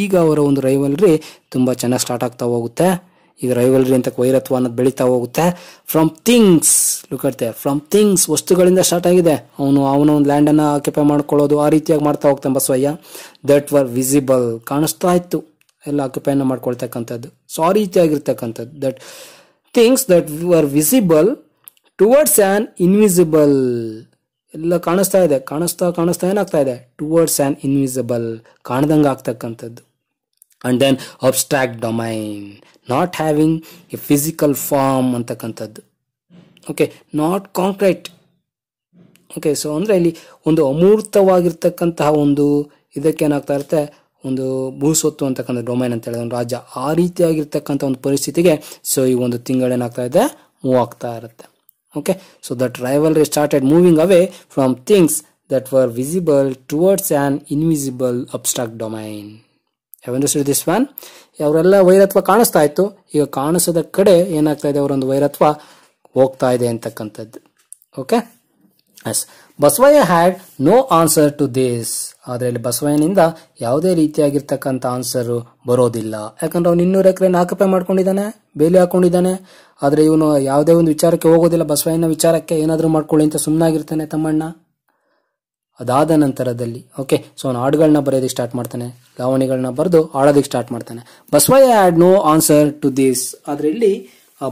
ಈಗ ಅವರ ಒಂದು rivalry ತುಂಬ ಚೆನ್ನಾಗಿ start ಆಗ್ತಾ ಹೋಗುತ್ತೆ ಇದು rivalry ಅಂತ ವೈರತ್ವ ಅನ್ನೋದು ಬೆಳೀತಾ ಹೋಗುತ್ತೆ ಫ್ರಮ್ ಥಿಂಗ್ಸ್ ಲುಕಡ್ತೆ ಫ್ರಮ್ ಥಿಂಗ್ಸ್ ವಸ್ತುಗಳಿಂದ ಸ್ಟಾರ್ಟ್ ಆಗಿದೆ ಅವನು ಅವನ ಒಂದು ಲ್ಯಾಂಡನ್ನು ಆಕ್ಯುಪೈ ಮಾಡ್ಕೊಳ್ಳೋದು ಆ ರೀತಿಯಾಗಿ ಮಾಡ್ತಾ ಹೋಗ್ತಾನೆ ಬಸವಯ್ಯ ದಟ್ ವರ್ ವಿಸಿಬಲ್ ಕಾಣಿಸ್ತಾ ಇತ್ತು ಎಲ್ಲ ಆಕ್ಯುಪೈನ ಮಾಡ್ಕೊಳ್ತಕ್ಕಂಥದ್ದು ಸೊ ಆ ರೀತಿಯಾಗಿರ್ತಕ್ಕಂಥದ್ದು that things that were visible towards an invisible ಎಲ್ಲ ಕಾಣಿಸ್ತಾ ಇದೆ ಕಾಣಿಸ್ತಾ ಕಾಣಿಸ್ತಾ ಏನಾಗ್ತಾ ಇದೆ ಟುವರ್ಡ್ಸ್ ಆನ್ ಇನ್ವಿಸಿಬಲ್ ಕಾಣ್ದಂಗೆ ಆಗ್ತಕ್ಕಂಥದ್ದು and then abstract domain not having a physical form ಅಂತಕ್ಕಂಥದ್ದು okay not concrete okay so ಅಂದರೆ ಇಲ್ಲಿ ಒಂದು ಅಮೂರ್ತವಾಗಿರ್ತಕ್ಕಂತಹ ಒಂದು ಇದಕ್ಕೇನಾಗ್ತಾ ಇರುತ್ತೆ ಒಂದು ಭೂಸೊತ್ತು ಅಂತಕ್ಕಂಥ ಡೊಮೈನ್ ಅಂತ ಹೇಳಿದ ಒಂದು ರಾಜ್ಯ ಆ ರೀತಿಯಾಗಿರ್ತಕ್ಕಂಥ ಒಂದು ಪರಿಸ್ಥಿತಿಗೆ ಸೊ ಈ ಒಂದು ತಿಂಗಳೇನಾಗ್ತಾ ಇದೆ ಮೂವ್ ಆಗ್ತಾ ಇರುತ್ತೆ Okay, so that rivalry started moving away from things that were visible towards an invisible abstract domain. Have understood this one? ಅವರೆಲ್ಲ ವೈರತ್ವ ಕಾಣಿಸ್ತಾ ಇತ್ತು ಈಗ ಕಾಣಿಸದ ಕಡೆ ಏನಾಗ್ತಾ ಇದೆ ಅವರೊಂದು ವೈರತ್ವ ಹೋಗ್ತಾ ಇದೆ ಅಂತಕ್ಕಂಥದ್ದು okay yes Basavayya had no answer to this ಆದರೆ ಇಲ್ಲಿ ಬಸವಯ್ಯನಿಂದ ಯಾವುದೇ ರೀತಿಯಾಗಿರ್ತಕ್ಕಂಥ ಆನ್ಸರ್ ಬರೋದಿಲ್ಲ ಯಾಕಂದ್ರೆ ಅವನು ಇನ್ನೂರು ಎಕರೆ ನಾಲ್ಕು ರೂಪಾಯಿ ಮಾಡ್ಕೊಂಡಿದ್ದಾನೆ ಬೇಲಿ ಹಾಕೊಂಡಿದ್ದಾನೆ ಆದರೆ ಇವನು ಯಾವುದೇ ಒಂದು ವಿಚಾರಕ್ಕೆ ಹೋಗೋದಿಲ್ಲ ಬಸವಯ್ಯನ ವಿಚಾರಕ್ಕೆ ಏನಾದರೂ ಮಾಡ್ಕೊಳ್ಳಿ ಅಂತ ಸುಮ್ಮನಾಗಿರ್ತಾನೆ ತಮ್ಮಣ್ಣ ಅದಾದ ನಂತರದಲ್ಲಿ ಓಕೆ ಸೊ ಅವನು ಹಾಡುಗಳನ್ನ ಬರೆಯೋದಕ್ಕೆ ಸ್ಟಾರ್ಟ್ ಮಾಡ್ತಾನೆ ಲಾವಣಿಗಳನ್ನ ಬರೆದು ಆಡೋದಕ್ಕೆ ಸ್ಟಾರ್ಟ್ ಮಾಡ್ತಾನೆ Basavayya had no answer to this ಆದರೆ ಇಲ್ಲಿ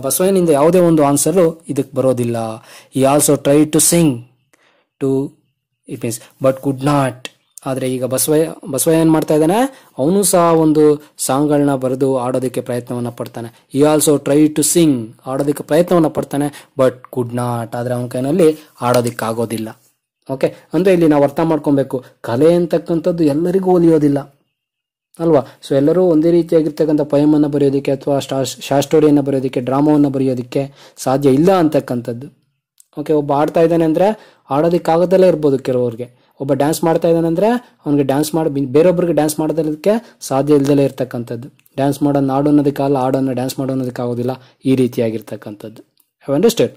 ಬಸವಯ್ಯನಿಂದ ಯಾವುದೇ ಒಂದು ಆನ್ಸರು ಇದಕ್ಕೆ ಬರೋದಿಲ್ಲ he also try to sing to it means but could not ಆದರೆ ಈಗ ಬಸವಯ್ಯ ಬಸವಯ್ಯ ಏನು ಮಾಡ್ತಾ ಇದ್ದಾನೆ ಅವನು ಸಹ ಒಂದು ಸಾಂಗ್ಗಳನ್ನ ಬರೆದು ಆಡೋದಕ್ಕೆ ಪ್ರಯತ್ನವನ್ನು ಪಡ್ತಾನೆ he also try to sing ಆಡೋದಕ್ಕೆ ಪ್ರಯತ್ನವನ್ನು ಪಡ್ತಾನೆ ಬಟ್ ಕುಡ್ ನಾಟ್ ಆದರೆ ಅವನ ಕೈನಲ್ಲಿ ಆಗೋದಿಲ್ಲ ಓಕೆ ಅಂದರೆ ಇಲ್ಲಿ ನಾವು ಅರ್ಥ ಮಾಡ್ಕೊಬೇಕು ಕಲೆ ಅಂತಕ್ಕಂಥದ್ದು ಎಲ್ಲರಿಗೂ ಒಲಿಯೋದಿಲ್ಲ ಅಲ್ವಾ ಸೊ ಎಲ್ಲರೂ ಒಂದೇ ರೀತಿಯಾಗಿರ್ತಕ್ಕಂಥ ಪಯಮನ್ನು ಬರೆಯೋದಕ್ಕೆ ಅಥವಾ ಶಾರ್ಟ್ ಸ್ಟೋರಿಯನ್ನು ಬರೆಯೋದಕ್ಕೆ ಡ್ರಾಮಾವನ್ನು ಬರೆಯೋದಕ್ಕೆ ಸಾಧ್ಯ ಇಲ್ಲ ಅಂತಕ್ಕಂಥದ್ದು ಓಕೆ ಒಬ್ಬ ಆಡ್ತಾ ಇದ್ದಾನೆ ಅಂದರೆ ಆಡೋದಕ್ಕಾಗೋದಲ್ಲೇ ಇರ್ಬೋದು ಕೆಲವ್ರಿಗೆ ಒಬ್ಬ ಡ್ಯಾನ್ಸ್ ಮಾಡ್ತಾ ಇದ್ದಾನಂದ್ರೆ ಅವ್ನಿಗೆ ಡ್ಯಾನ್ಸ್ ಮಾಡಿ ಬೇರೊಬ್ಬರಿಗೆ ಡ್ಯಾನ್ಸ್ ಮಾಡೋದಕ್ಕೆ ಸಾಧ್ಯ ಇಲ್ದಲೇ ಇರ್ತಕ್ಕಂಥದ್ದು ಡ್ಯಾನ್ಸ್ ಮಾಡೋ ನಾಡು ಅನ್ನೋದಕ್ಕಾಗಲ್ಲ ಆಡೋನ್ನ ಡ್ಯಾನ್ಸ್ ಮಾಡೋ ಅನ್ನೋದಕ್ಕಾಗೋದಿಲ್ಲ ಈ ರೀತಿಯಾಗಿರ್ತಕ್ಕಂಥದ್ದು I understand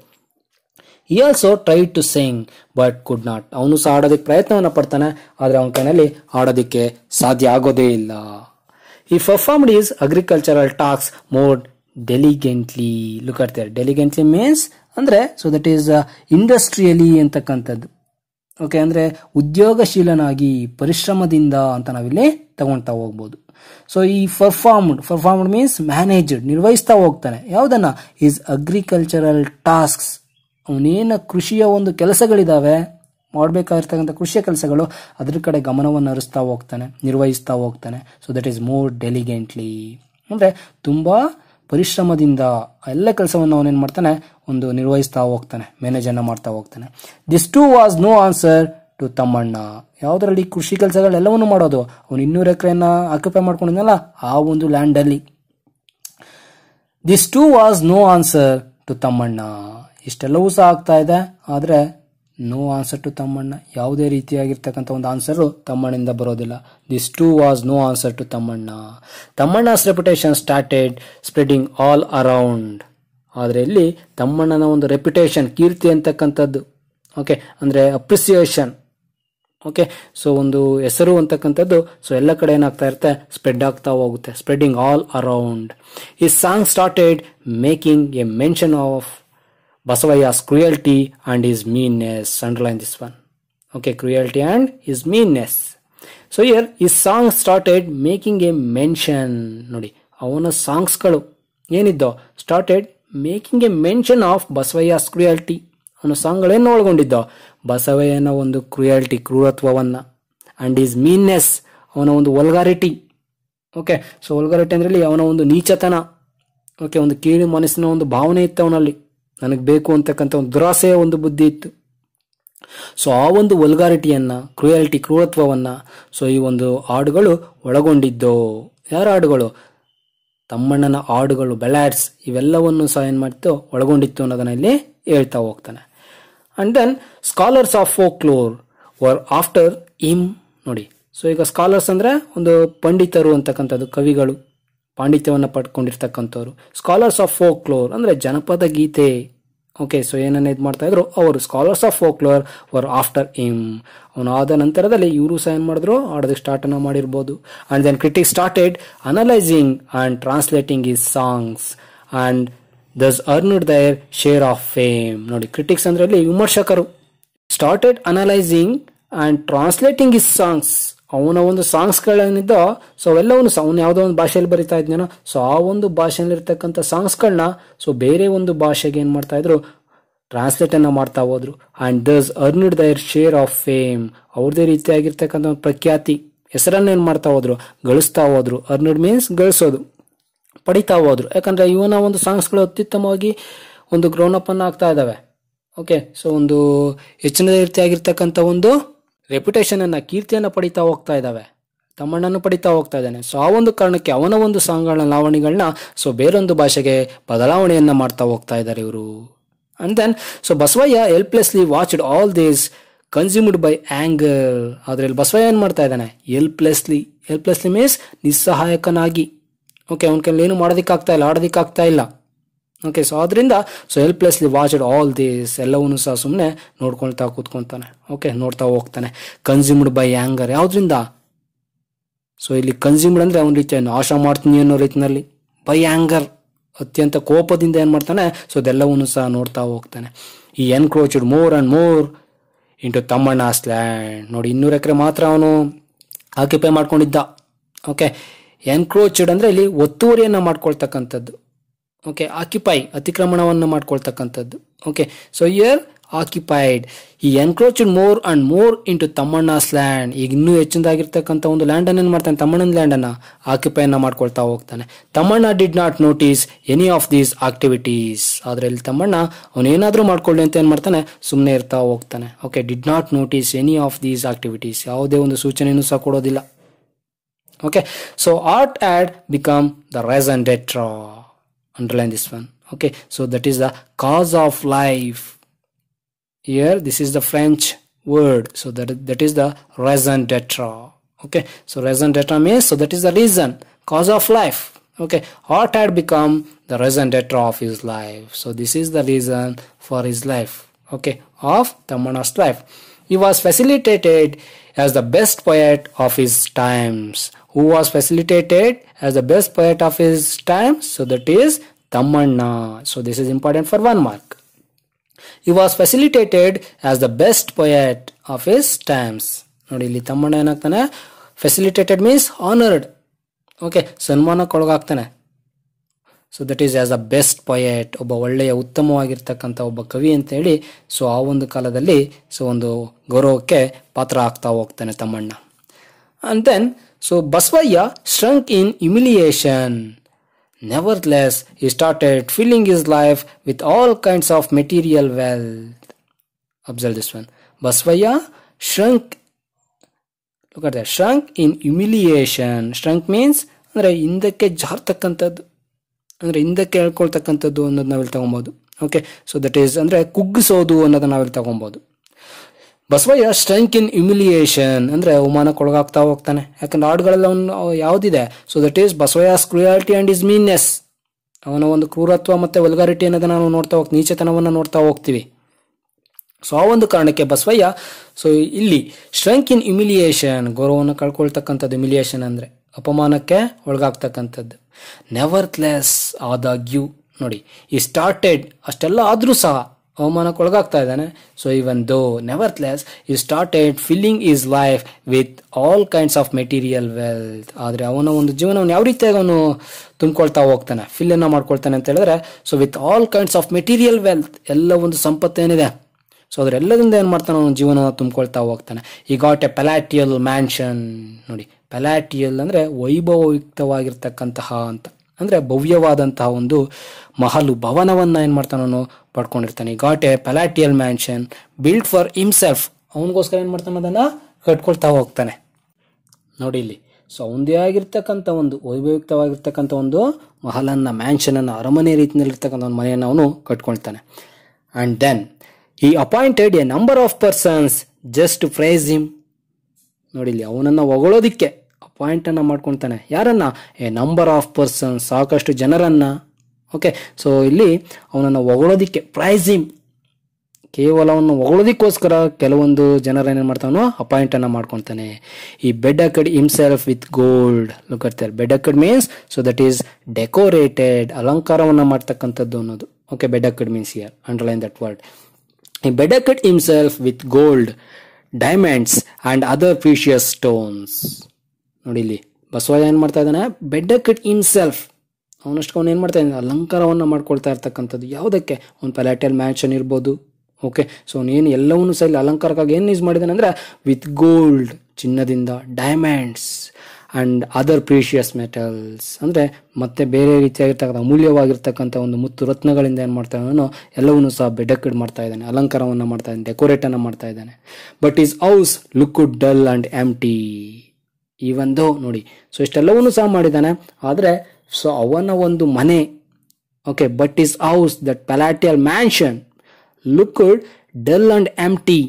he also try to sing but could not ಅವನು ಸಹ ಆಡೋದಕ್ಕೆ ಪ್ರಯತ್ನವನ್ನು ಪಡ್ತಾನೆ ಆದರೆ ಅವನ ಕೈನಲ್ಲಿ ಆಡೋದಕ್ಕೆ ಸಾಧ್ಯ ಆಗೋದೇ ಇಲ್ಲ he performed his agricultural tasks more diligently look or diligently means ಅಂದರೆ ಸೊ ದಟ್ ಈಸ್ ಇಂಡಸ್ಟ್ರಿಯಲಿ ಅಂತಕ್ಕಂಥದ್ದು ಓಕೆ ಅಂದರೆ ಉದ್ಯೋಗಶೀಲನಾಗಿ ಪರಿಶ್ರಮದಿಂದ ಅಂತ ನಾವಿಲ್ಲಿ ತಗೊಳ್ತಾ ಹೋಗ್ಬೋದು ಸೊ ಈ ಪರ್ಫಾರ್ಮ್ಡ್ ಪರ್ಫಾರ್ಮ್ಡ್ ಮೀನ್ಸ್ ಮ್ಯಾನೇಜ್ಡ್ ನಿರ್ವಹಿಸ್ತಾ ಹೋಗ್ತಾನೆ ಯಾವುದನ್ನ ಈಸ್ ಅಗ್ರಿಕಲ್ಚರಲ್ ಟಾಸ್ಕ್ಸ್ ಅವನೇನ ಕೃಷಿಯ ಒಂದು ಕೆಲಸಗಳಿದ್ದಾವೆ ಮಾಡಬೇಕಾಗಿರ್ತಕ್ಕಂಥ ಕೃಷಿಯ ಕೆಲಸಗಳು ಅದ್ರ ಕಡೆ ಗಮನವನ್ನು ಹರಿಸ್ತಾ ಹೋಗ್ತಾನೆ ನಿರ್ವಹಿಸ್ತಾ ಹೋಗ್ತಾನೆ so that is more diligently ಅಂದರೆ ತುಂಬ ಪರಿಶ್ರಮದಿಂದ ಎಲ್ಲ ಕೆಲಸವನ್ನು ಅವನೇನು ಮಾಡ್ತಾನೆ ಒಂದು ನಿರ್ವಹಿಸ್ತಾ ಹೋಗ್ತಾನೆ ಮ್ಯಾನೇಜನ್ನು ಮಾಡ್ತಾ ಹೋಗ್ತಾನೆ this too was no answer to Thammanna ಯಾವುದರಲ್ಲಿ ಕೃಷಿ ಕೆಲಸಗಳೆಲ್ಲವನ್ನೂ ಮಾಡೋದು ಅವನು ಇನ್ನೂರು ಎಕರೆಯನ್ನು ಆಕ್ಯುಪೈ ಮಾಡ್ಕೊಂಡಿದ್ನಲ್ಲ ಆ ಒಂದು ಲ್ಯಾಂಡಲ್ಲಿ this too was no answer to Thammanna ಇಷ್ಟೆಲ್ಲವೂ ಸಹ ಆಗ್ತಾ ಇದೆ ಆದರೆ ನೋ ಆನ್ಸರ್ ಟು ತಮ್ಮಣ್ಣ ಯಾವುದೇ ರೀತಿಯಾಗಿರ್ತಕ್ಕಂಥ ಒಂದು ಆನ್ಸರು ತಮ್ಮಣ್ಣಿಂದ ಬರೋದಿಲ್ಲ this too was no answer to Thammanna Thammanna's reputation started spreading all around ಆದರೆ ಇಲ್ಲಿ ತಮ್ಮಣ್ಣನ ಒಂದು ರೆಪ್ಯುಟೇಷನ್ ಕೀರ್ತಿ ಅಂತಕ್ಕಂಥದ್ದು ಓಕೆ ಅಂದರೆ ಅಪ್ರಿಸಿಯೇಷನ್ ಓಕೆ ಸೊ ಒಂದು ಹೆಸರು ಅಂತಕ್ಕಂಥದ್ದು ಸೊ ಎಲ್ಲ ಕಡೆ ಏನಾಗ್ತಾ ಇರುತ್ತೆ ಸ್ಪ್ರೆಡ್ ಆಗ್ತಾ ಹೋಗುತ್ತೆ spreading all around his song started making a mention of Basavayya's cruelty and his meanness underline this one okay cruelty and his meanness so here his song started making a mention ನೋಡಿ ಅವನ ಸಾಂಗ್ಸ್ಗಳು ಏನಿದ್ದೋ started making a mention of Basavayya's cruelty ಅನ್ನೋ ಸಾಂಗ್ಗಳೇನು ಒಳಗೊಂಡಿದ್ದ ಬಸವಯ್ಯನ ಒಂದು cruelty ಕ್ರೂರತ್ವವನ್ನು ಆ್ಯಂಡ್ ಈಸ್ ಮೀನ್ನೆಸ್ ಅವನ ಒಂದು ಒಲ್ಗಾರಿಟಿ ಓಕೆ ಸೊ ಒಲ್ಗಾರಿಟಿ ಅಂದ್ರೆ ಅವನ ಒಂದು ನೀಚತನ ಓಕೆ ಒಂದು ಕೀಳು ಮನಸ್ಸಿನ ಒಂದು ಭಾವನೆ ಇತ್ತು ಅವನಲ್ಲಿ ನನಗೆ ಬೇಕು ಅಂತಕ್ಕಂಥ ಒಂದು ದುರಾಸೆಯ ಒಂದು ಬುದ್ಧಿ ಇತ್ತು ಸೊ ಆ ಒಂದು ಒಲ್ಗಾರಿಟಿಯನ್ನು ಕ್ರುಯಾಲಿಟಿ ಕ್ರೂರತ್ವವನ್ನು ಸೊ ಈ ಒಂದು ಹಾಡುಗಳು ಒಳಗೊಂಡಿದ್ದೋ ಯಾರ ಹಾಡುಗಳು ತಮ್ಮಣ್ಣನ ಹಾಡುಗಳು ಬೆಲಾಡ್ಸ್ ಇವೆಲ್ಲವನ್ನು ಸಹ ಏನ್ ಮಾಡ್ತು ಒಳಗೊಂಡಿತ್ತು ಅನ್ನೋದನ್ನ ಇಲ್ಲಿ ಹೇಳ್ತಾ ಹೋಗ್ತಾನೆ and then scholars of folklore were after him ನೋಡಿ ಸೊ ಈಗ ಸ್ಕಾಲರ್ಸ್ ಅಂದ್ರೆ ಒಂದು ಪಂಡಿತರು ಅಂತಕ್ಕಂಥದ್ದು ಕವಿಗಳು ಪಾಂಡಿತ್ಯವನ್ನು ಪಡ್ಕೊಂಡಿರ್ತಕ್ಕಂಥವ್ರು ಸ್ಕಾಲರ್ಸ್ ಆಫ್ ಫೋಕ್ ಕ್ಲೋರ್ ಅಂದ್ರೆ ಜನಪದ ಗೀತೆ ಓಕೆ ಸೊ ಏನನ್ನ ಇದು ಮಾಡ್ತಾ ಇದ್ರು ಅವರು scholars of folklore were after him ಆದ ನಂತರದಲ್ಲಿ ಇವರು ಸಹ ಏನ್ ಮಾಡಿದ್ರು ಆಡೋದಕ್ಕೆ ಸ್ಟಾರ್ಟನ್ನು ಮಾಡಿರ್ಬೋದು and then critic started analysing and translating his songs and thus earned their share of fame ನೋಡಿ ಕ್ರಿಟಿಕ್ಸ್ ಅಂದ್ರೆ ಇಲ್ಲಿ ವಿಮರ್ಶಕರು started analysing and translating his songs ಅವನ ಒಂದು ಸಾಂಗ್ಸ್ಗಳೇನಿದ್ದೋ ಸೊ ಅವೆಲ್ಲವನ್ನು ಅವನು ಯಾವುದೋ ಒಂದು ಭಾಷೆಯಲ್ಲಿ ಬರಿತಾ ಇದ್ನೇನೋ ಸೊ ಆ ಒಂದು ಭಾಷೆಯಲ್ಲಿರ್ತಕ್ಕಂಥ ಸಾಂಗ್ಸ್ಗಳನ್ನ ಸೊ ಬೇರೆ ಒಂದು ಭಾಷೆಗೆ ಏನು ಮಾಡ್ತಾ ಇದ್ರು ಅನ್ನ ಮಾಡ್ತಾ ಹೋದ್ರು and thus earned their share of fame ಅವ್ರದೇ ರೀತಿಯಾಗಿರ್ತಕ್ಕಂಥ ಒಂದು ಪ್ರಖ್ಯಾತಿ ಹೆಸರನ್ನ ಏನು ಮಾಡ್ತಾ ಹೋದ್ರು ಗಳಿಸ್ತಾ ಹೋದ್ರು ಅರ್ನ್ಡ್ ಮೀನ್ಸ್ ಗಳಿಸೋದು ಪಡಿತಾ ಹೋದ್ರು ಯಾಕಂದ್ರೆ ಇವನ ಒಂದು ಸಾಂಗ್ಸ್ಗಳು ಅತ್ಯುತ್ತಮವಾಗಿ ಒಂದು ಅನ್ನ ಆಗ್ತಾ ಇದ್ದಾವೆ ಓಕೆ ಸೊ ಒಂದು ಹೆಚ್ಚಿನ ರೀತಿಯಾಗಿರ್ತಕ್ಕಂಥ ಒಂದು ರೆಪ್ಯುಟೇಷನನ್ನು ಕೀರ್ತಿಯನ್ನು ಪಡಿತಾ ಹೋಗ್ತಾ ಇದ್ದಾವೆ ತಮ್ಮಣ್ಣನ್ನು ಪಡಿತಾ ಹೋಗ್ತಾ ಇದ್ದಾನೆ ಸೊ ಆ ಒಂದು ಕಾರಣಕ್ಕೆ ಅವನ ಒಂದು ಸಾಂಗ್ಗಳ ಲಾವಣಿಗಳನ್ನ ಸೊ ಬೇರೊಂದು ಭಾಷೆಗೆ ಬದಲಾವಣೆಯನ್ನು ಮಾಡ್ತಾ ಹೋಗ್ತಾ ಇದ್ದಾರೆ ಇವರು and then so Basavayya helplessly watched all these consumed by anger ಅದರಲ್ಲಿ ಬಸವಯ್ಯ ಏನು ಮಾಡ್ತಾ ಇದ್ದಾನೆ ಎಲ್ಪ್ಲೆಸ್ಲಿ ಎಲ್ಪ್ಲೆಸ್ಲಿ ಮೀನ್ಸ್ ನಿಸ್ಸಹಾಯಕನಾಗಿ ಓಕೆ ಅವನ ಕೈಲಿ ಏನು ಮಾಡೋದಕ್ಕಾಗ್ತಾ ಇಲ್ಲ ಆಡೋದಕ್ಕಾಗ್ತಾ ಇಲ್ಲ ಓಕೆ ಸೊ ಅದರಿಂದ so helplessly watched all these ಎಲ್ಲವನ್ನೂ ಸಹ ಸುಮ್ಮನೆ ನೋಡ್ಕೊಳ್ತಾ ಕೂತ್ಕೊಂತಾನೆ ಓಕೆ ನೋಡ್ತಾ ಹೋಗ್ತಾನೆ ಕನ್ಸ್ಯೂಮ್ಡ್ ಬೈ ಆ್ಯಂಗರ್ ಯಾವುದರಿಂದ ಸೊ ಇಲ್ಲಿ ಕನ್ಸ್ಯೂಮ್ಡ್ ಅಂದರೆ ಅವನ ರೀತಿಯ ನಾಶ ಮಾಡ್ತೀನಿ ಅನ್ನೋ ರೀತಿಯಲ್ಲಿ ಬೈ ಆ್ಯಂಗರ್ ಅತ್ಯಂತ ಕೋಪದಿಂದ ಏನು ಮಾಡ್ತಾನೆ ಸೊ ಅದೆಲ್ಲವನ್ನೂ ಸಹ ನೋಡ್ತಾ ಹೋಗ್ತಾನೆ he encroached more and more into Thammanna land ನೋಡಿ ಇನ್ನೂರು ಎಕರೆ ಮಾತ್ರ ಅವನು ಆಕ್ಯುಪೈ ಮಾಡ್ಕೊಂಡಿದ್ದ ಓಕೆ ಎನ್ಕ್ರೋಚ್ಡ್ ಅಂದರೆ ಇಲ್ಲಿ ಒತ್ತುವರಿಯನ್ನು ಮಾಡ್ಕೊಳ್ತಕ್ಕಂಥದ್ದು ಓಕೆ ಆಕ್ಯುಪೈ ಅತಿಕ್ರಮಣವನ್ನು ಮಾಡ್ಕೊಳ್ತಕ್ಕಂಥದ್ದು okay so here occupied he encroached more and more into Thammanna's land ಈಗ ಇನ್ನೂ ಹೆಚ್ಚಿನದಾಗಿರ್ತಕ್ಕಂಥ ಒಂದು ಲ್ಯಾಂಡನ್ನು ಏನು ಮಾಡ್ತಾನೆ ತಮ್ಮಣ್ಣನ ಲ್ಯಾಂಡನ್ನು ಆಕ್ಯುಪೈನ ಮಾಡ್ಕೊಳ್ತಾ ಹೋಗ್ತಾನೆ Thammanna did not notice any of these activities ಆದರೆ ಇಲ್ಲಿ ತಮ್ಮಣ್ಣ ಅವನೇನಾದರೂ ಮಾಡ್ಕೊಳ್ಳಿ ಅಂತ ಏನು ಮಾಡ್ತಾನೆ ಸುಮ್ಮನೆ ಇರ್ತಾ ಹೋಗ್ತಾನೆ okay did not notice any of these activities ಯಾವುದೇ ಒಂದು ಸೂಚನೆಯೂ ಸಹ ಕೊಡೋದಿಲ್ಲ okay so art add become the rise and ಡೆಟ್ರಾ underline this one okay so that is the cause of life here this is the french word so that that is the raison d'etre okay so raison d'etre means so that is the reason cause of life okay heart had become the raison d'etre of his life so this is the reason for his life okay of the monastic life he was facilitated as the best poet of his times. Who was facilitated as the best poet of his times? So that is Tamanna. So this is important for one mark. He was facilitated as the best poet of his times. ನೋಡಿ ಇಲ್ಲಿ ತಮ್ಮಣ್ಣ ಏನಾಗ್ತಾನೆ facilitated means honoured okay ಸನ್ಮಾನಕ್ಕೊಳಗಾಗ್ತಾನೆ so that is as a best poet ಒಬ್ಬ ಒಳ್ಳೆಯ ಉತ್ತಮವಾಗಿರ್ತಕ್ಕಂಥ ಒಬ್ಬ ಕವಿ ಅಂತೇಳಿ so ಆ ಒಂದು ಕಾಲದಲ್ಲಿ ಸೊ ಒಂದು ಗೌರವಕ್ಕೆ ಪಾತ್ರ ಆಗ್ತಾ ಹೋಗ್ತಾನೆ Thammanna and then so Basavayya shrunk in humiliation nevertheless he started feeling his life with all kinds of material wealth observe this one Basavayya shrunk shrunk in humiliation shrunk means ಅಂದರೆ ಹಿಂದಕ್ಕೆ ಜಾರ್ತಕ್ಕಂಥದ್ದು ಅಂದರೆ ಹಿಂದಕ್ಕೆ ಹೇಳ್ಕೊಳ್ತಕ್ಕಂಥದ್ದು ಅನ್ನೋದು ನಾವಿಲ್ಲಿ ತಗೊಬೋದು ಓಕೆ ಸೊ ದಟ್ ಈಸ್ ಅಂದರೆ ಕುಗ್ಗಿಸೋದು ಅನ್ನೋದನ್ನ ನಾವಿಲ್ಲಿ ತಗೊಬೋದು ಬಸವಯ್ಯ ಸ್ಟ್ರೆಂಕ್ ಇನ್ ಅಂದ್ರೆ ಅಂದರೆ ಒಳಗಾಗ್ತಾ ಹೋಗ್ತಾನೆ ಯಾಕಂದ್ರೆ ಹಾಡುಗಳಲ್ಲಿ ಅವನು ಯಾವುದಿದೆ so that is Basavayya's cruelty and his meanness ಅವನ ಒಂದು ಕ್ರೂರತ್ವ ಮತ್ತು ವಲ್ಗಾರಿಟಿ ಅನ್ನೋದನ್ನ ನಾವು ನೋಡ್ತಾ ಹೋಗ್ತೀವಿ ನೀಚತನವನ್ನು ನೋಡ್ತಾ ಹೋಗ್ತೀವಿ ಸೊ ಆ ಒಂದು ಕಾರಣಕ್ಕೆ ಬಸವಯ್ಯ ಸೊ ಇಲ್ಲಿ ಸ್ಟ್ರಂಕ್ ಇನ್ ಇಮಿಲಿಯೇಷನ್ ಗೌರವವನ್ನು ಕಳ್ಕೊಳ್ತಕ್ಕಂಥದ್ದು ಇಮಿಲಿಯೇಷನ್ ಅಂದರೆ ಅಪಮಾನಕ್ಕೆ ಒಳಗಾಗ್ತಕ್ಕಂಥದ್ದು ನೆವರ್ ಆದ ಆದಾಗ್ಯೂ ನೋಡಿ ಈ ಸ್ಟಾರ್ಟೆಡ್ ಅಷ್ಟೆಲ್ಲ ಆದರೂ ಸಹ ಅವಮಾನಕ್ಕೊಳಗಾಗ್ತಾ ಇದ್ದಾನೆ so even though nevertheless he started filling his life with all kinds of material wealth ಆದರೆ ಅವನ ಒಂದು ಜೀವನವನ್ನು ಯಾವ ರೀತಿಯಾಗಿ ಅವನು ತುಂಬಿಕೊಳ್ತಾ ಹೋಗ್ತಾನೆ ಫಿಲ್ಲನ್ನು ಮಾಡ್ಕೊಳ್ತಾನೆ ಅಂತ ಹೇಳಿದ್ರೆ so with all kinds of material wealth ಎಲ್ಲ ಒಂದು ಸಂಪತ್ತು ಏನಿದೆ ಸೊ ಅದರೆಲ್ಲದಿಂದ ಏನು ಮಾಡ್ತಾನೆ ಅವನ ಜೀವನ ತುಂಬಿಕೊಳ್ತಾ ಹೋಗ್ತಾನೆ ಈ ಗಾಟ್ ಎ ಪೆಲಾಟಿಯಲ್ ಮ್ಯಾನ್ಷನ್ ನೋಡಿ ಪ್ಯಾಲಾಟಿಯಲ್ ಅಂದರೆ ವೈಭವಯುಕ್ತವಾಗಿರ್ತಕ್ಕಂತಹ ಅಂತ ಅಂದರೆ ಭವ್ಯವಾದಂತಹ ಒಂದು ಮಹಲು ಭವನವನ್ನು ಏನು ಅವನು ಪಡ್ಕೊಂಡಿರ್ತಾನೆ got a palatial mansion built for himself ಅವನಿಗೋಸ್ಕರ ಏನು ಮಾಡ್ತಾನೆ ಅದನ್ನು ಕಟ್ಕೊಳ್ತಾ ಹೋಗ್ತಾನೆ ನೋಡಿ ಇಲ್ಲಿ ಸೊ ಅವಂದೇ ಆಗಿರ್ತಕ್ಕಂಥ ಒಂದು ವೈಭವಯುಕ್ತವಾಗಿರ್ತಕ್ಕಂಥ ಒಂದು ಮ್ಯಾನ್ಷನ್ ಮ್ಯಾನ್ಷನನ್ನು ಅರಮನೆ ರೀತಿಯಲ್ಲಿರ್ತಕ್ಕಂಥ ಒಂದು ಮನೆಯನ್ನು ಅವನು ಕಟ್ಕೊಳ್ತಾನೆ and then he appointed a number of persons just praise him ನೋಡಿ ಇಲ್ಲಿ ಅವನನ್ನು ಹೊಗಳೋದಿಕ್ಕೆ ಪಾಯಿಂಟನ್ನು ಮಾಡ್ಕೊತಾನೆ ಯಾರನ್ನ ಎ ನಂಬರ್ ಆಫ್ ಪರ್ಸನ್ ಸಾಕಷ್ಟು ಜನರನ್ನ ಓಕೆ ಸೊ ಇಲ್ಲಿ ಅವನನ್ನು ಹೊಗಳೋದಿಕ್ಕೆ ಪ್ರೈಝಿಂಗ್ ಕೇವಲ ಅವನು ಹೊಗಳೋದಿಕ್ಕೋಸ್ಕರ ಕೆಲವೊಂದು ಜನರನ್ನೇನು ಮಾಡ್ತಾನೋ ಅಪಾಯಿಂಟನ್ನು ಮಾಡ್ಕೊತಾನೆ he bedecked himself with gold ಕರ್ತಾರೆ bedecked means so that is decorated ಅಲಂಕಾರವನ್ನು ಮಾಡ್ತಕ್ಕಂಥದ್ದು ಅನ್ನೋದು okay bedecked means here underline that word he bedecked himself with gold diamonds and other precious stones ನೋಡಿ ಇಲ್ಲಿ ಬಸವಯ್ಯ ಏನು ಮಾಡ್ತಾ ಇದ್ದಾನೆ bedecked himself ಅವನಷ್ಟು ಅವ್ನು ಏನು ಮಾಡ್ತಾ ಇದ್ದಾನೆ ಅಲಂಕಾರವನ್ನು ಮಾಡ್ಕೊಳ್ತಾ ಇರ್ತಕ್ಕಂಥದ್ದು ಯಾವುದಕ್ಕೆ ಒಂದು ಪೆಲಾಟೆಲ್ ಮ್ಯಾನ್ಷನ್ ಇರ್ಬೋದು ಓಕೆ ಸೊ ಅವನೇನು ಎಲ್ಲವನ್ನೂ ಸಹ ಇಲ್ಲಿ ಅಲಂಕಾರಕ್ಕಾಗಿ ಏನು ಯೂಸ್ ಮಾಡಿದ್ದಾನೆ ಅಂದರೆ ವಿತ್ ಗೋಲ್ಡ್ ಚಿನ್ನದಿಂದ diamonds and other precious metals ಅಂದರೆ ಮತ್ತೆ ಬೇರೆ ರೀತಿಯಾಗಿರ್ತಕ್ಕಂಥ ಅಮೂಲ್ಯವಾಗಿರ್ತಕ್ಕಂಥ ಒಂದು ಮುತ್ತು ರತ್ನಗಳಿಂದ ಏನು ಮಾಡ್ತಾ ಇದ್ದಾನೋ ಎಲ್ಲವನ್ನೂ ಸಹ ಬೆಡಕಿಡ್ ಮಾಡ್ತಾ ಇದ್ದಾನೆ ಅಲಂಕಾರವನ್ನು ಮಾಡ್ತಾ ಇದ್ದಾನೆ ಡೆಕೋರೇಟನ್ನು ಮಾಡ್ತಾ ಇದ್ದಾನೆ but his house look dull and um even ನೋಡಿ ಸೊ ಇಷ್ಟೆಲ್ಲವನ್ನು ಸಹ ಮಾಡಿದ್ದಾನೆ ಆದರೆ ಸೊ ಅವನ ಒಂದು ಮನೆ okay but his house that palatial mansion looked dull and empty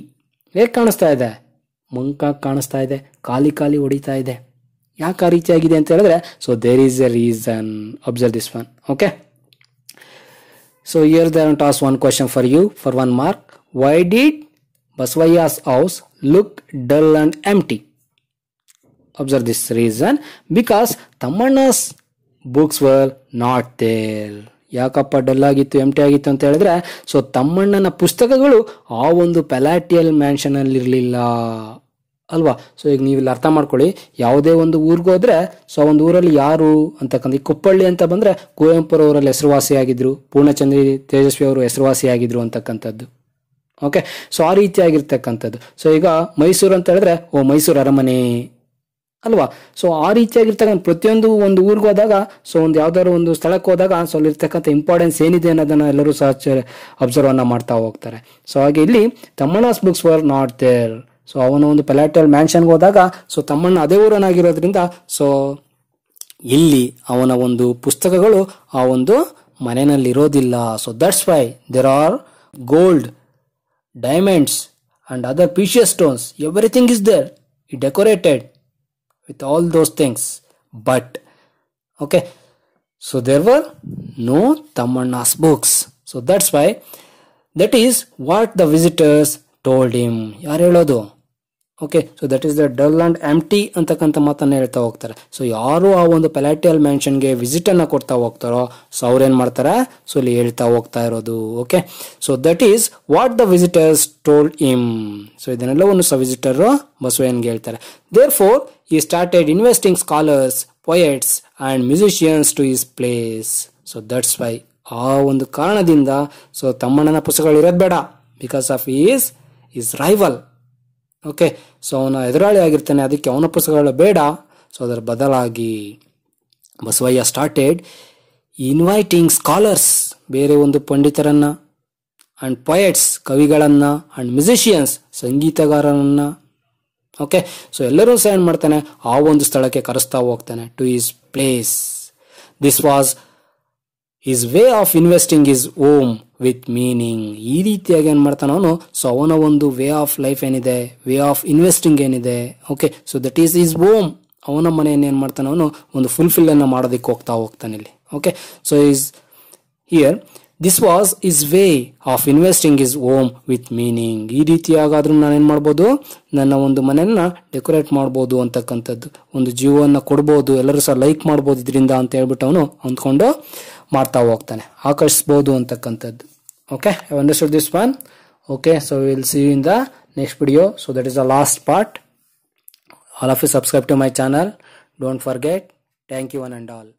ಹೇಗೆ ಕಾಣಿಸ್ತಾ ಇದೆ ಮಂಕಾಗಿ ಕಾಣಿಸ್ತಾ ಇದೆ ಖಾಲಿ ಖಾಲಿ ಹೊಡಿತಾ ಇದೆ ಯಾಕೆ ಆ ರೀತಿಯಾಗಿದೆ ಅಂತ ಹೇಳಿದ್ರೆ so there is a reason observe this one okay so here they ಟಾಸ್ one question for you for one mark why did Basavayya's house look dull and empty observe this reason because Tamanna's books were not there. ಯಾಕಪ್ಪ dull ಆಗಿತ್ತು empty ಆಗಿತ್ತು ಅಂತ ಹೇಳಿದ್ರೆ so ತಮ್ಮಣ್ಣನ ಪುಸ್ತಕಗಳು ಆ ಒಂದು ಪೆಲಾಟಿಯಲ್ ಮ್ಯಾನ್ಷನಲ್ಲಿರಲಿಲ್ಲ ಅಲ್ವಾ ಸೊ ಈಗ ನೀವು ಇಲ್ಲಿ ಅರ್ಥ ಮಾಡ್ಕೊಳ್ಳಿ ಯಾವುದೇ ಒಂದು ಊರಿಗೆ ಹೋದ್ರೆ ಸೊ ಒಂದು ಊರಲ್ಲಿ ಯಾರು ಅಂತಕ್ಕಂಥ ಈ ಕುಪ್ಪಳ್ಳಿ ಅಂತ ಬಂದರೆ ಕುವೆಂಪುರವರಲ್ಲಿ ಆಗಿದ್ರು ಪೂರ್ಣಚಂದ್ರಿ ತೇಜಸ್ವಿ ಅವರು ಹೆಸರುವಾಸಿಯಾಗಿದ್ರು ಅಂತಕ್ಕಂಥದ್ದು ಓಕೆ ಸೊ ಆ ರೀತಿಯಾಗಿರ್ತಕ್ಕಂಥದ್ದು ಸೊ ಈಗ ಮೈಸೂರು ಅಂತ ಹೇಳಿದ್ರೆ ಓ ಮೈಸೂರು ಅರಮನೆ ಅಲ್ವಾ ಸೊ ಆ ರೀತಿಯಾಗಿರ್ತಕ್ಕಂಥ ಪ್ರತಿಯೊಂದು ಒಂದು ಊರಿಗೆ ಹೋದಾಗ ಸೊ ಒಂದು ಯಾವ್ದಾದ್ರು ಒಂದು ಸ್ಥಳಕ್ಕೆ ಹೋದಾಗ ಸೊ ಅಲ್ಲಿರ್ತಕ್ಕಂಥ ಇಂಪಾರ್ಟೆನ್ಸ್ ಏನಿದೆ ಅನ್ನೋದನ್ನ ಎಲ್ಲರೂ ಸಹ ಅಬ್ಸರ್ವ್ ಅನ್ನ ಮಾಡ್ತಾ ಹೋಗ್ತಾರೆ ಸೊ ಹಾಗೆ ಇಲ್ಲಿ Thammanna's books were not there so ಅವನ ಒಂದು ಪೆಲಾಟಲ್ ಮ್ಯಾನ್ಷನ್ಗೆ ಹೋದಾಗ ಸೊ ತಮ್ಮಣ್ಣ ಅದೇ ಊರನಾಗಿರೋದ್ರಿಂದ ಸೊ ಇಲ್ಲಿ ಅವನ ಒಂದು ಪುಸ್ತಕಗಳು ಆ ಒಂದು ಮನೆಯಲ್ಲಿ ಇರೋದಿಲ್ಲ so that's why there are gold diamonds and other precious stones everything is there ಇ decorated with all those things but okay so there were no tamanna's books so that's why that is what the visitors told him ಯಾರು ಹೇಳೋದು okay so that is the dull and empty ಅಂತಕ್ಕಂಥ ಮಾತನ್ನು ಹೇಳ್ತಾ ಹೋಗ್ತಾರೆ so ಯಾರು ಆ ಒಂದು ಪೆಲಾಟಿಯಲ್ ಮ್ಯಾನ್ಷನ್ಗೆ visit ಅನ್ನ ಕೊಡ್ತಾ ಹೋಗ್ತಾರೋ ಸೊ ಅವ್ರೇನ್ ಮಾಡ್ತಾರೆ ಸೊ ಇಲ್ಲಿ ಹೇಳ್ತಾ ಹೋಗ್ತಾ ಇರೋದು okay so that is what the visitors told him so ಇದನ್ನೆಲ್ಲವನ್ನು ಸ ವಿಸಿಟರ್ ಬಸವಯ್ಯನ್ಗೆ ಹೇಳ್ತಾರೆ therefore he started investing scholars, poets, and musicians to his place. So that's why ಆ ಒಂದು ಕಾರಣದಿಂದ ಸೊ ತಮ್ಮಣ್ಣನ ಪುಸ್ತಕಗಳು ಇರೋದು ಬೇಡ because of his his rival okay so ಅವನ ಎದುರಾಳಿ ಆಗಿರ್ತಾನೆ ಅದಕ್ಕೆ ಅವನ ಪುಸ್ತಕಗಳು ಬೇಡ ಸೊ ಅದರ ಬದಲಾಗಿ ಬಸವಯ್ಯ ಸ್ಟಾರ್ಟೆಡ್ ಇನ್ವೈಟಿಂಗ್ ಸ್ಕಾಲರ್ಸ್ ಬೇರೆ ಒಂದು ಪಂಡಿತರನ್ನು ಆ್ಯಂಡ್ ಪೊಯೆಟ್ಸ್ ಕವಿಗಳನ್ನು ಆ್ಯಂಡ್ ಮ್ಯೂಸಿಷಿಯನ್ಸ್ ಸಂಗೀತಗಾರರನ್ನು ಓಕೆ ಸೊ ಎಲ್ಲರೂ ಸಹ ಏನು ಮಾಡ್ತಾನೆ ಆ ಒಂದು ಸ್ಥಳಕ್ಕೆ ಕರೆಸ್ತಾ ಹೋಗ್ತಾನೆ to his place this was his way of investing his home with meaning ಈ ರೀತಿಯಾಗಿ ಏನು ಮಾಡ್ತಾನೆ ಅವನು ಸೊ ಅವನ ಒಂದು ವೇ ಆಫ್ ಲೈಫ್ ಏನಿದೆ ವೇ ಆಫ್ ಇನ್ವೆಸ್ಟಿಂಗ್ ಏನಿದೆ okay so that is his home ಅವನ ಮನೆಯನ್ನು ಏನು ಮಾಡ್ತಾನೆ ಅವನು ಒಂದು ಫುಲ್ಫಿಲ್ ಅನ್ನು ಮಾಡೋದಕ್ಕೆ ಹೋಗ್ತಾ ಹೋಗ್ತಾನೆ ಇಲ್ಲಿ okay so his here this was his way of investing his home with meaning ಈ ರೀತಿಯಾಗಾದರೂ ಏನ್ ಮಾಡ್ಬೋದು ನನ್ನ ಒಂದು ಮನೆಯನ್ನು ಡೆಕೋರೇಟ್ ಮಾಡ್ಬೋದು ಅಂತಕ್ಕಂಥದ್ದು ಒಂದು ಜೀವವನ್ನು ಕೊಡ್ಬೋದು ಎಲ್ಲರೂ ಸಹ ಲೈಕ್ ಮಾಡ್ಬೋದು ಇದರಿಂದ ಅಂತ ಹೇಳ್ಬಿಟ್ಟು ಅವನು ಅಂದ್ಕೊಂಡು ಮಾಡ್ತಾ ಹೋಗ್ತಾನೆ ಆಕರ್ಷಿಸ್ಬೋದು ಅಂತಕ್ಕಂಥದ್ದು okay I this pun okay so will see in the next video so that is the last part all of you subscribe to my channel don't forget thank you one and all